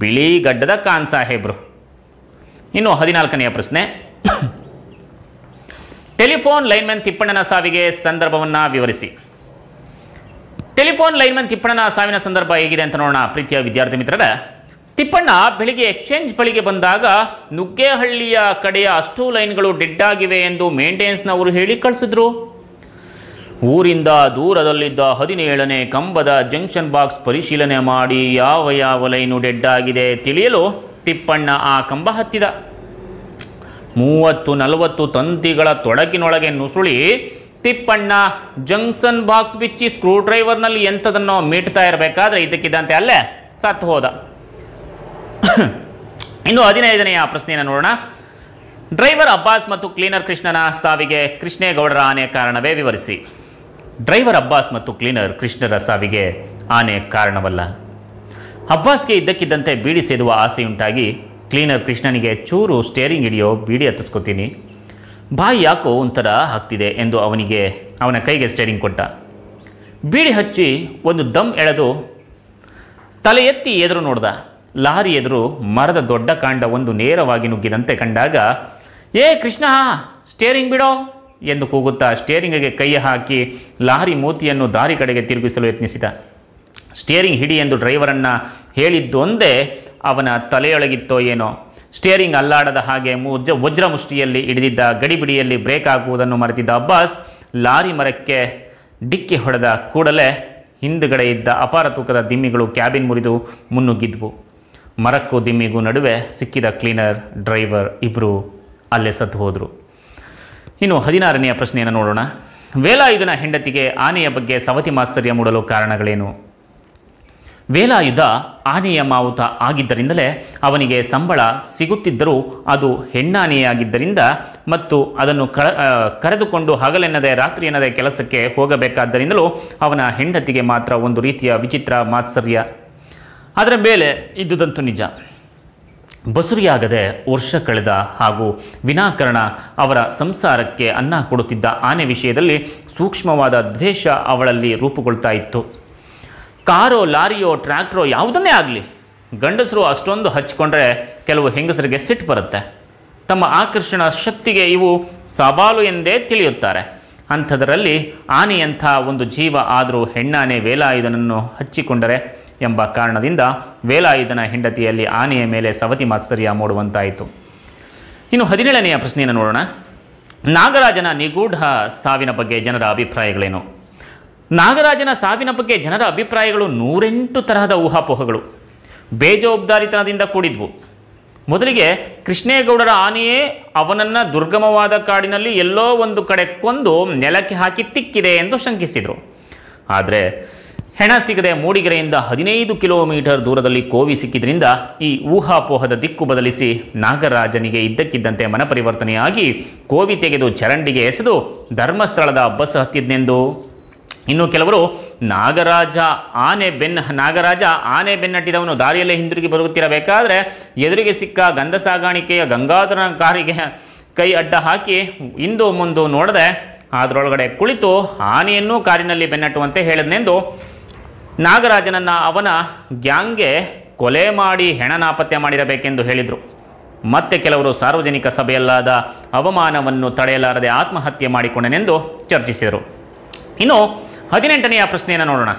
ಬಿಳಿಗಡ್ಡದ ಖಾನ್ ಸಾಹೇಬ್ರು ಇನ್ನು ಹದಿನಾಲ್ಕನೆಯ ಪ್ರಶ್ನೆ ಟೆಲಿಫೋನ್ ಲೈನ್ಮನ್ ತಿಪ್ಪಣ್ಣನ ಸಾವಿಗೆ ಸಂದರ್ಭವನ್ನು ವಿವರಿಸಿ ಟೆಲಿಫೋನ್ ಲೈನ್ಮನ್ ತಿಪ್ಪಣ್ಣನ ಸಾವಿನ ಸಂದರ್ಭ ಹೇಗಿದೆ ಅಂತ ನೋಡೋಣ ಪ್ರೀತಿಯ ವಿದ್ಯಾರ್ಥಿ ಮಿತ್ರರ ತಿಪ್ಪಣ್ಣ ಬೆಳಿಗ್ಗೆ ಎಕ್ಸ್ಚೇಂಜ್ ಬಳಿಗೆ ಬಂದಾಗ ನುಗ್ಗೆಹಳ್ಳಿಯ ಕಡೆಯ ಅಷ್ಟು ಲೈನ್ಗಳು ಡೆಡ್ ಆಗಿವೆ ಎಂದು ಮೇಂಟೆನೆನ್ಸ್ನವರು ಹೇಳಿ ಕಳಿಸಿದ್ರು ಊರಿಂದ ದೂರದಲ್ಲಿದ್ದ ಹದಿನೇಳನೇ ಕಂಬದ ಜಂಕ್ಷನ್ ಬಾಕ್ಸ್ ಪರಿಶೀಲನೆ ಮಾಡಿ ಯಾವ ಯಾವ ಲೈನು ಡೆಡ್ಡಾಗಿದೆ ತಿಳಿಯಲು ತಿಪ್ಪಣ್ಣ ಆ ಕಂಬ ಹತ್ತಿದ ಮೂವತ್ತು ನಲವತ್ತು ತಂತಿಗಳ ತೊಡಕಿನೊಳಗೆ ನುಸುಳಿ ತಿಪ್ಪಣ್ಣ ಜಂಕ್ಷನ್ ಬಾಕ್ಸ್ ಬಿಚ್ಚಿ ಸ್ಕ್ರೂ ಡ್ರೈವರ್ನಲ್ಲಿ ಎಂಥದನ್ನು ಮೀಟ್ತಾ ಇರಬೇಕಾದ್ರೆ ಇದಕ್ಕಿದ್ದಂತೆ ಅಲ್ಲೇ ಸತ್ತು ಹೋದ ಇನ್ನು ಹದಿನೈದನೆಯ ಪ್ರಶ್ನೆಯನ್ನು ನೋಡೋಣ ಡ್ರೈವರ್ ಅಬ್ಬಾಸ್ ಮತ್ತು ಕ್ಲೀನರ್ ಕೃಷ್ಣನ ಸಾವಿಗೆ ಕೃಷ್ಣೇಗೌಡರ ಆನೆ ಕಾರಣವೇ ವಿವರಿಸಿ ಡ್ರೈವರ್ ಅಬ್ಬಾಸ್ ಮತ್ತು ಕ್ಲೀನರ್ ಕೃಷ್ಣರ ಸಾವಿಗೆ ಆನೆ ಕಾರಣವಲ್ಲ ಅಬ್ಬಾಸ್ಗೆ ಇದ್ದಕ್ಕಿದ್ದಂತೆ ಬೀಡಿ ಸೇದುವ ಆಸೆಯುಂಟಾಗಿ ಕ್ಲೀನರ್ ಕೃಷ್ಣನಿಗೆ ಚೂರು ಸ್ಟೇರಿಂಗ್ ಹಿಡಿಯೋ ಬೀಡಿ ಹತ್ತಿಸ್ಕೋತೀನಿ ಬಾಯಿ ಯಾಕೋ ಒಂಥರ ಹಾಕ್ತಿದೆ ಎಂದು ಅವನಿಗೆ ಅವನ ಕೈಗೆ ಸ್ಟೇರಿಂಗ್ ಕೊಟ್ಟ ಬೀಡಿ ಹಚ್ಚಿ ಒಂದು ದಮ್ ಎಳೆದು ತಲೆ ಎತ್ತಿ ಎದುರು ನೋಡ್ದ ಲಾರಿ ಎದುರು ಮರದ ದೊಡ್ಡ ಕಾಂಡ ಒಂದು ನೇರವಾಗಿ ನುಗ್ಗಿದಂತೆ ಕಂಡಾಗ ಏ ಕೃಷ್ಣ ಸ್ಟೇರಿಂಗ್ ಬಿಡೋ ಎಂದು ಕೂಗುತ್ತಾ ಸ್ಟೇರಿಂಗ್ಗೆ ಕೈ ಹಾಕಿ ಲಾರಿ ಮೂತಿಯನ್ನು ದಾರಿ ಕಡೆಗೆ ತಿರುಗಿಸಲು ಯತ್ನಿಸಿದ ಸ್ಟೇರಿಂಗ್ ಹಿಡಿ ಎಂದು ಡ್ರೈವರನ್ನು ಹೇಳಿದ್ದೊಂದೇ ಅವನ ತಲೆಯೊಳಗಿತ್ತೋ ಏನೋ ಸ್ಟೇರಿಂಗ್ ಅಲ್ಲಾಡದ ಹಾಗೆ ಮುಜ್ಜ ಮುಷ್ಟಿಯಲ್ಲಿ ಹಿಡಿದಿದ್ದ ಗಡಿಬಿಡಿಯಲ್ಲಿ ಬ್ರೇಕ್ ಹಾಕುವುದನ್ನು ಮರೆತಿದ್ದ ಅಬ್ಬಾಸ್ ಲಾರಿ ಮರಕ್ಕೆ ಡಿಕ್ಕಿ ಹೊಡೆದ ಕೂಡಲೇ ಹಿಂದುಗಡೆ ಇದ್ದ ಅಪಾರ ತೂಕದ ದಿಮ್ಮಿಗಳು ಕ್ಯಾಬಿನ್ ಮುರಿದು ಮುನ್ನುಗ್ಗಿದ್ವು ಮರಕ್ಕೂ ದಿಮ್ಮಿಗೂ ನಡುವೆ ಸಿಕ್ಕಿದ ಕ್ಲೀನರ್ ಡ್ರೈವರ್ ಇಬ್ಬರು ಅಲ್ಲೇ ಸತ್ತು ಹೋದರು ಇನ್ನು ಹದಿನಾರನೆಯ ಪ್ರಶ್ನೆಯನ್ನು ನೋಡೋಣ ವೇಲಾಯುಧನ ಹೆಂಡತಿಗೆ ಆನೆಯ ಬಗ್ಗೆ ಸವತಿ ಮಾತ್ಸರ್ಯ ಮೂಡಲು ಕಾರಣಗಳೇನು ವೇಲಾಯುಧ ಆನೆಯ ಮಾವುತ ಆಗಿದ್ದರಿಂದಲೇ ಅವನಿಗೆ ಸಂಬಳ ಸಿಗುತ್ತಿದ್ದರೂ ಅದು ಹೆಣ್ಣಾನೆಯಾಗಿದ್ದರಿಂದ ಮತ್ತು ಅದನ್ನು ಕರೆದುಕೊಂಡು ಹಗಲೆನ್ನದೇ ರಾತ್ರಿ ಎನ್ನದೇ ಕೆಲಸಕ್ಕೆ ಹೋಗಬೇಕಾದ್ದರಿಂದಲೂ ಅವನ ಹೆಂಡತಿಗೆ ಮಾತ್ರ ಒಂದು ರೀತಿಯ ವಿಚಿತ್ರ ಮಾತ್ಸರ್ಯ ಅದರ ಮೇಲೆ ಇದ್ದುದಂತೂ ನಿಜ ಬಸುರಿಯಾಗದೆ ವರ್ಷ ಕಳೆದ ಹಾಗೂ ವಿನಾಕರಣ ಅವರ ಸಂಸಾರಕ್ಕೆ ಅನ್ನ ಕೊಡುತ್ತಿದ್ದ ಆನೆ ವಿಷಯದಲ್ಲಿ ಸೂಕ್ಷ್ಮವಾದ ದ್ವೇಷ ಅವಳಲ್ಲಿ ರೂಪುಗೊಳ್ತಾ ಇತ್ತು ಕಾರೋ ಲಾರಿಯೋ ಟ್ರ್ಯಾಕ್ಟ್ರೋ ಯಾವುದನ್ನೇ ಆಗಲಿ ಗಂಡಸರು ಅಷ್ಟೊಂದು ಹಚ್ಚಿಕೊಂಡ್ರೆ ಕೆಲವು ಹೆಂಗಸರಿಗೆ ಸಿಟ್ಟು ಬರುತ್ತೆ ತಮ್ಮ ಆಕರ್ಷಣ ಶಕ್ತಿಗೆ ಇವು ಸವಾಲು ಎಂದೇ ತಿಳಿಯುತ್ತಾರೆ ಅಂಥದರಲ್ಲಿ ಆನೆಯಂಥ ಒಂದು ಜೀವ ಆದರೂ ಹೆಣ್ಣಾನೆ ವೇಲಾಯುಧನನ್ನು ಹಚ್ಚಿಕೊಂಡರೆ ಎಂಬ ಕಾರಣದಿಂದ ವೇಲಾಯುಧನ ಹೆಂಡತಿಯಲ್ಲಿ ಆನೆಯ ಮೇಲೆ ಸವತಿ ಮಾತ್ಸರ್ಯ ಮೂಡುವಂತಾಯಿತು ಇನ್ನು ಹದಿನೇಳನೆಯ ಪ್ರಶ್ನೆಯನ್ನು ನೋಡೋಣ ನಾಗರಾಜನ ನಿಗೂಢ ಸಾವಿನ ಬಗ್ಗೆ ಜನರ ಅಭಿಪ್ರಾಯಗಳೇನು ನಾಗರಾಜನ ಸಾವಿನ ಬಗ್ಗೆ ಜನರ ಅಭಿಪ್ರಾಯಗಳು ನೂರೆಂಟು ತರಹದ ಊಹಾಪೋಹಗಳು ಬೇಜವಾಬ್ದಾರಿತನದಿಂದ ಕೂಡಿದ್ವು ಮೊದಲಿಗೆ ಕೃಷ್ಣೇಗೌಡರ ಆನೆಯೇ ಅವನನ್ನು ದುರ್ಗಮವಾದ ಕಾಡಿನಲ್ಲಿ ಎಲ್ಲೋ ಒಂದು ಕಡೆ ಕೊಂದು ನೆಲಕ್ಕೆ ಹಾಕಿ ತಿಕ್ಕಿದೆ ಎಂದು ಶಂಕಿಸಿದರು ಆದರೆ ಹೆಣ ಸಿಗದೆ ಮೂಡಿಗೆರೆಯಿಂದ ಹದಿನೈದು ಕಿಲೋಮೀಟರ್ ದೂರದಲ್ಲಿ ಕೋವಿ ಸಿಕ್ಕಿದ್ರಿಂದ ಈ ಊಹಾಪೋಹದ ದಿಕ್ಕು ಬದಲಿಸಿ ನಾಗರಾಜನಿಗೆ ಇದ್ದಕ್ಕಿದ್ದಂತೆ ಮನಪರಿವರ್ತನೆಯಾಗಿ ಕೋವಿ ತೆಗೆದು ಚರಂಡಿಗೆ ಎಸೆದು ಧರ್ಮಸ್ಥಳದ ಬಸ್ ಹತ್ತಿದ್ನೆಂದು ಇನ್ನು ಕೆಲವರು ನಾಗರಾಜ ಆನೆ ಬೆನ್ನ ನಾಗರಾಜ ಆನೆ ಬೆನ್ನಟ್ಟಿದವನು ದಾರಿಯಲ್ಲೇ ಹಿಂದಿರುಗಿ ಬರುತ್ತಿರಬೇಕಾದ್ರೆ ಎದುರಿಗೆ ಸಿಕ್ಕ ಗಂಧ ಸಾಗಾಣಿಕೆಯ ಗಂಗಾಧರ ಕಾರಿಗೆ ಕೈ ಅಡ್ಡ ಹಾಕಿ ಇಂದು ಮುಂದು ನೋಡದೆ ಅದರೊಳಗಡೆ ಕುಳಿತು ಆನೆಯನ್ನು ಕಾರಿನಲ್ಲಿ ಬೆನ್ನಟ್ಟುವಂತೆ ಹೇಳಿದ್ನೆಂದು ನಾಗರಾಜನನ್ನು ಅವನ ಗ್ಯಾಂಗ್ಗೆ ಕೊಲೆ ಮಾಡಿ ಹೆಣ ನಾಪತ್ತೆ ಮಾಡಿರಬೇಕೆಂದು ಹೇಳಿದರು ಮತ್ತೆ ಕೆಲವರು ಸಾರ್ವಜನಿಕ ಸಭೆಯಲ್ಲಾದ ಅವಮಾನವನ್ನು ತಡೆಯಲಾರದೆ ಆತ್ಮಹತ್ಯೆ ಮಾಡಿಕೊಂಡನೆಂದು ಚರ್ಚಿಸಿದರು ಇನ್ನು ಹದಿನೆಂಟನೆಯ ಪ್ರಶ್ನೆಯನ್ನು ನೋಡೋಣ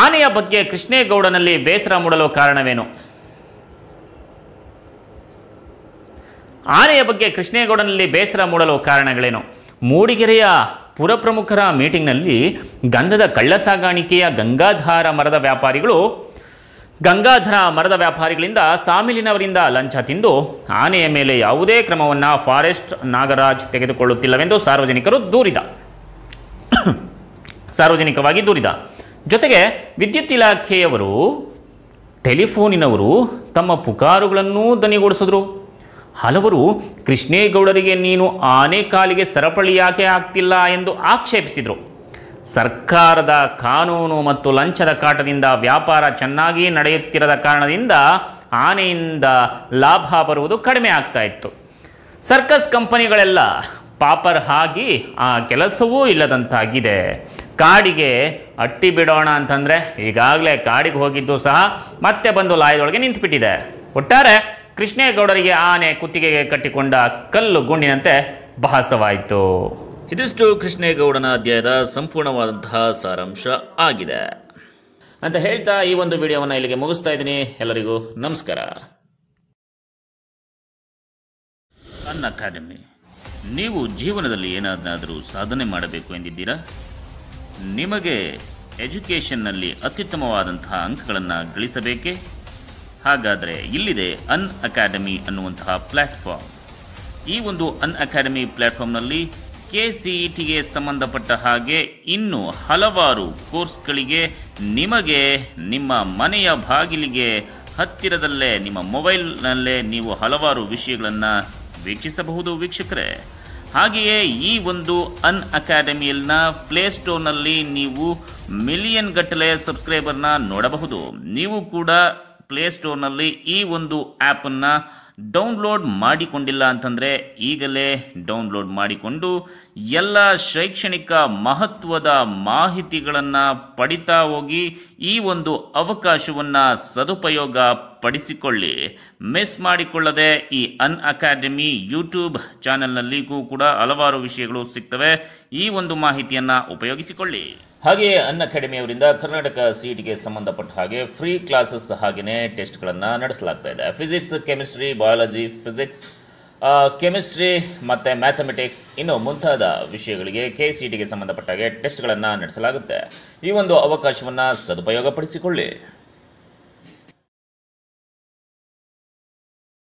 ಆನೆಯ ಬಗ್ಗೆ ಕೃಷ್ಣೇಗೌಡನಲ್ಲಿ ಬೇಸರ ಮೂಡಲು ಕಾರಣವೇನು ಆನೆಯ ಬಗ್ಗೆ ಕೃಷ್ಣೇಗೌಡನಲ್ಲಿ ಬೇಸರ ಮೂಡಲು ಕಾರಣಗಳೇನು ಮೂಡಿಗೆರೆಯ ಪುರಪ್ರಮುಖರ ಮೀಟಿಂಗ್ನಲ್ಲಿ ಗಂಧದ ಕಳ್ಳ ಸಾಗಾಣಿಕೆಯ ಗಂಗಾಧಾರ ಮರದ ವ್ಯಾಪಾರಿಗಳು ಗಂಗಾಧರ ಮರದ ವ್ಯಾಪಾರಿಗಳಿಂದ ಸಾಮಿಲಿನವರಿಂದ ಲಂಚ ತಿಂದು ಆನೆಯ ಮೇಲೆ ಯಾವುದೇ ಕ್ರಮವನ್ನು ಫಾರೆಸ್ಟ್ ನಾಗರಾಜ್ ತೆಗೆದುಕೊಳ್ಳುತ್ತಿಲ್ಲವೆಂದು ಸಾರ್ವಜನಿಕರು ದೂರಿದ ಸಾರ್ವಜನಿಕವಾಗಿ ದೂರಿದ ಜೊತೆಗೆ ವಿದ್ಯುತ್ ಇಲಾಖೆಯವರು ಟೆಲಿಫೋನಿನವರು ತಮ್ಮ ಪುಕಾರುಗಳನ್ನೂ ದನಿಗೂಡಿಸಿದ್ರು ಹಲವರು ಕೃಷ್ಣೇಗೌಡರಿಗೆ ನೀನು ಆನೆ ಕಾಲಿಗೆ ಸರಪಳಿ ಯಾಕೆ ಆಗ್ತಿಲ್ಲ ಎಂದು ಆಕ್ಷೇಪಿಸಿದರು ಸರ್ಕಾರದ ಕಾನೂನು ಮತ್ತು ಲಂಚದ ಕಾಟದಿಂದ ವ್ಯಾಪಾರ ಚೆನ್ನಾಗಿ ನಡೆಯುತ್ತಿರದ ಕಾರಣದಿಂದ ಆನೆಯಿಂದ ಲಾಭ ಬರುವುದು ಕಡಿಮೆ ಆಗ್ತಾ ಇತ್ತು ಸರ್ಕಸ್ ಕಂಪನಿಗಳೆಲ್ಲ ಪಾಪರ್ ಆಗಿ ಆ ಕೆಲಸವೂ ಇಲ್ಲದಂತಾಗಿದೆ ಕಾಡಿಗೆ ಅಟ್ಟಿ ಬಿಡೋಣ ಅಂತಂದರೆ ಈಗಾಗಲೇ ಕಾಡಿಗೆ ಹೋಗಿದ್ದು ಸಹ ಮತ್ತೆ ಬಂದು ಲಾಯದೊಳಗೆ ನಿಂತುಬಿಟ್ಟಿದೆ ಒಟ್ಟಾರೆ ಕೃಷ್ಣೇಗೌಡರಿಗೆ ಆನೆ ಕುತ್ತಿಗೆಗೆ ಕಟ್ಟಿಕೊಂಡ ಕಲ್ಲು ಗುಂಡಿನಂತೆ ಭಾಸವಾಯಿತು ಇದಿಷ್ಟು ಕೃಷ್ಣೇಗೌಡನ ಅಧ್ಯಾಯದ ಸಂಪೂರ್ಣವಾದಂತಹ ಸಾರಾಂಶ ಆಗಿದೆ ಅಂತ ಹೇಳ್ತಾ ಈ ಒಂದು ವಿಡಿಯೋವನ್ನು ಇಲ್ಲಿಗೆ ಮುಗಿಸ್ತಾ ಇದ್ದೀನಿ ಎಲ್ಲರಿಗೂ ನಮಸ್ಕಾರ ಅನ್ ಅಕಾಡೆಮಿ ನೀವು ಜೀವನದಲ್ಲಿ ಏನಾದರೂ ಸಾಧನೆ ಮಾಡಬೇಕು ಎಂದಿದ್ದೀರಾ ನಿಮಗೆ ಎಜುಕೇಷನ್ನಲ್ಲಿ ಅತ್ಯುತ್ತಮವಾದಂತಹ ಅಂಕಗಳನ್ನು ಗಳಿಸಬೇಕೇ ಹಾಗಾದರೆ ಇಲ್ಲಿದೆ ಅನ್ ಅಕಾಡೆಮಿ ಅನ್ನುವಂತಹ ಪ್ಲಾಟ್ಫಾರ್ಮ್ ಈ ಒಂದು ಅನ್ ಅಕಾಡೆಮಿ ಪ್ಲ್ಯಾಟ್ಫಾರ್ಮ್ನಲ್ಲಿ ಕೆ ಸಿ ಇ ಟಿಗೆ ಸಂಬಂಧಪಟ್ಟ ಹಾಗೆ ಇನ್ನು ಹಲವಾರು ಕೋರ್ಸ್ಗಳಿಗೆ ನಿಮಗೆ ನಿಮ್ಮ ಮನೆಯ ಬಾಗಿಲಿಗೆ ಹತ್ತಿರದಲ್ಲೇ ನಿಮ್ಮ ಮೊಬೈಲ್ನಲ್ಲೇ ನೀವು ಹಲವಾರು ವಿಷಯಗಳನ್ನು ವೀಕ್ಷಿಸಬಹುದು ವೀಕ್ಷಕರೇ ಹಾಗೆಯೇ ಈ ಒಂದು ಅನ್ ಅಕಾಡೆಮಿಯಲ್ನ ಪ್ಲೇಸ್ಟೋರ್ನಲ್ಲಿ ನೀವು ಮಿಲಿಯನ್ ಗಟ್ಟಲೆ ಸಬ್ಸ್ಕ್ರೈಬರ್ನ ನೋಡಬಹುದು ನೀವು ಕೂಡ ಪ್ಲೇಸ್ಟೋರ್ನಲ್ಲಿ ಈ ಒಂದು ಆ್ಯಪನ್ನು ಡೌನ್ಲೋಡ್ ಮಾಡಿಕೊಂಡಿಲ್ಲ ಅಂತಂದರೆ ಈಗಲೇ ಡೌನ್ಲೋಡ್ ಮಾಡಿಕೊಂಡು ಎಲ್ಲ ಶೈಕ್ಷಣಿಕ ಮಹತ್ವದ ಮಾಹಿತಿಗಳನ್ನು ಪಡಿತಾ ಹೋಗಿ ಈ ಒಂದು ಅವಕಾಶವನ್ನು ಸದುಪಯೋಗ ಪಡಿಸಿಕೊಳ್ಳಿ ಮಿಸ್ ಮಾಡಿಕೊಳ್ಳದೆ ಈ ಅನ್ ಅಕಾಡೆಮಿ ಯೂಟ್ಯೂಬ್ ಚಾನೆಲ್ನಲ್ಲಿಗೂ ಕೂಡ ಹಲವಾರು ವಿಷಯಗಳು ಸಿಗ್ತವೆ ಈ ಒಂದು ಮಾಹಿತಿಯನ್ನು ಉಪಯೋಗಿಸಿಕೊಳ್ಳಿ ಹಾಗೆಯೇ ಅನ್ನ ಅಕಾಡೆಮಿಯವರಿಂದ ಕರ್ನಾಟಕ ಸೀಟ್ಗೆ ಸಂಬಂಧಪಟ್ಟ ಹಾಗೆ ಫ್ರೀ ಕ್ಲಾಸಸ್ ಹಾಗೆಯೇ ಟೆಸ್ಟ್ಗಳನ್ನು ನಡೆಸಲಾಗ್ತಾ ಇದೆ physics chemistry biology physics chemistry ಮತ್ತು ಮ್ಯಾಥಮೆಟಿಕ್ಸ್ ಇನ್ನು ಮುಂತಾದ ವಿಷಯಗಳಿಗೆ ಕೆ ಸಿ ಟಿಗೆ ಸಂಬಂಧಪಟ್ಟಾಗೆ ಟೆಸ್ಟ್ಗಳನ್ನು ನಡೆಸಲಾಗುತ್ತೆ ಈ ಒಂದು ಅವಕಾಶವನ್ನು ಸದುಪಯೋಗಪಡಿಸಿಕೊಳ್ಳಿ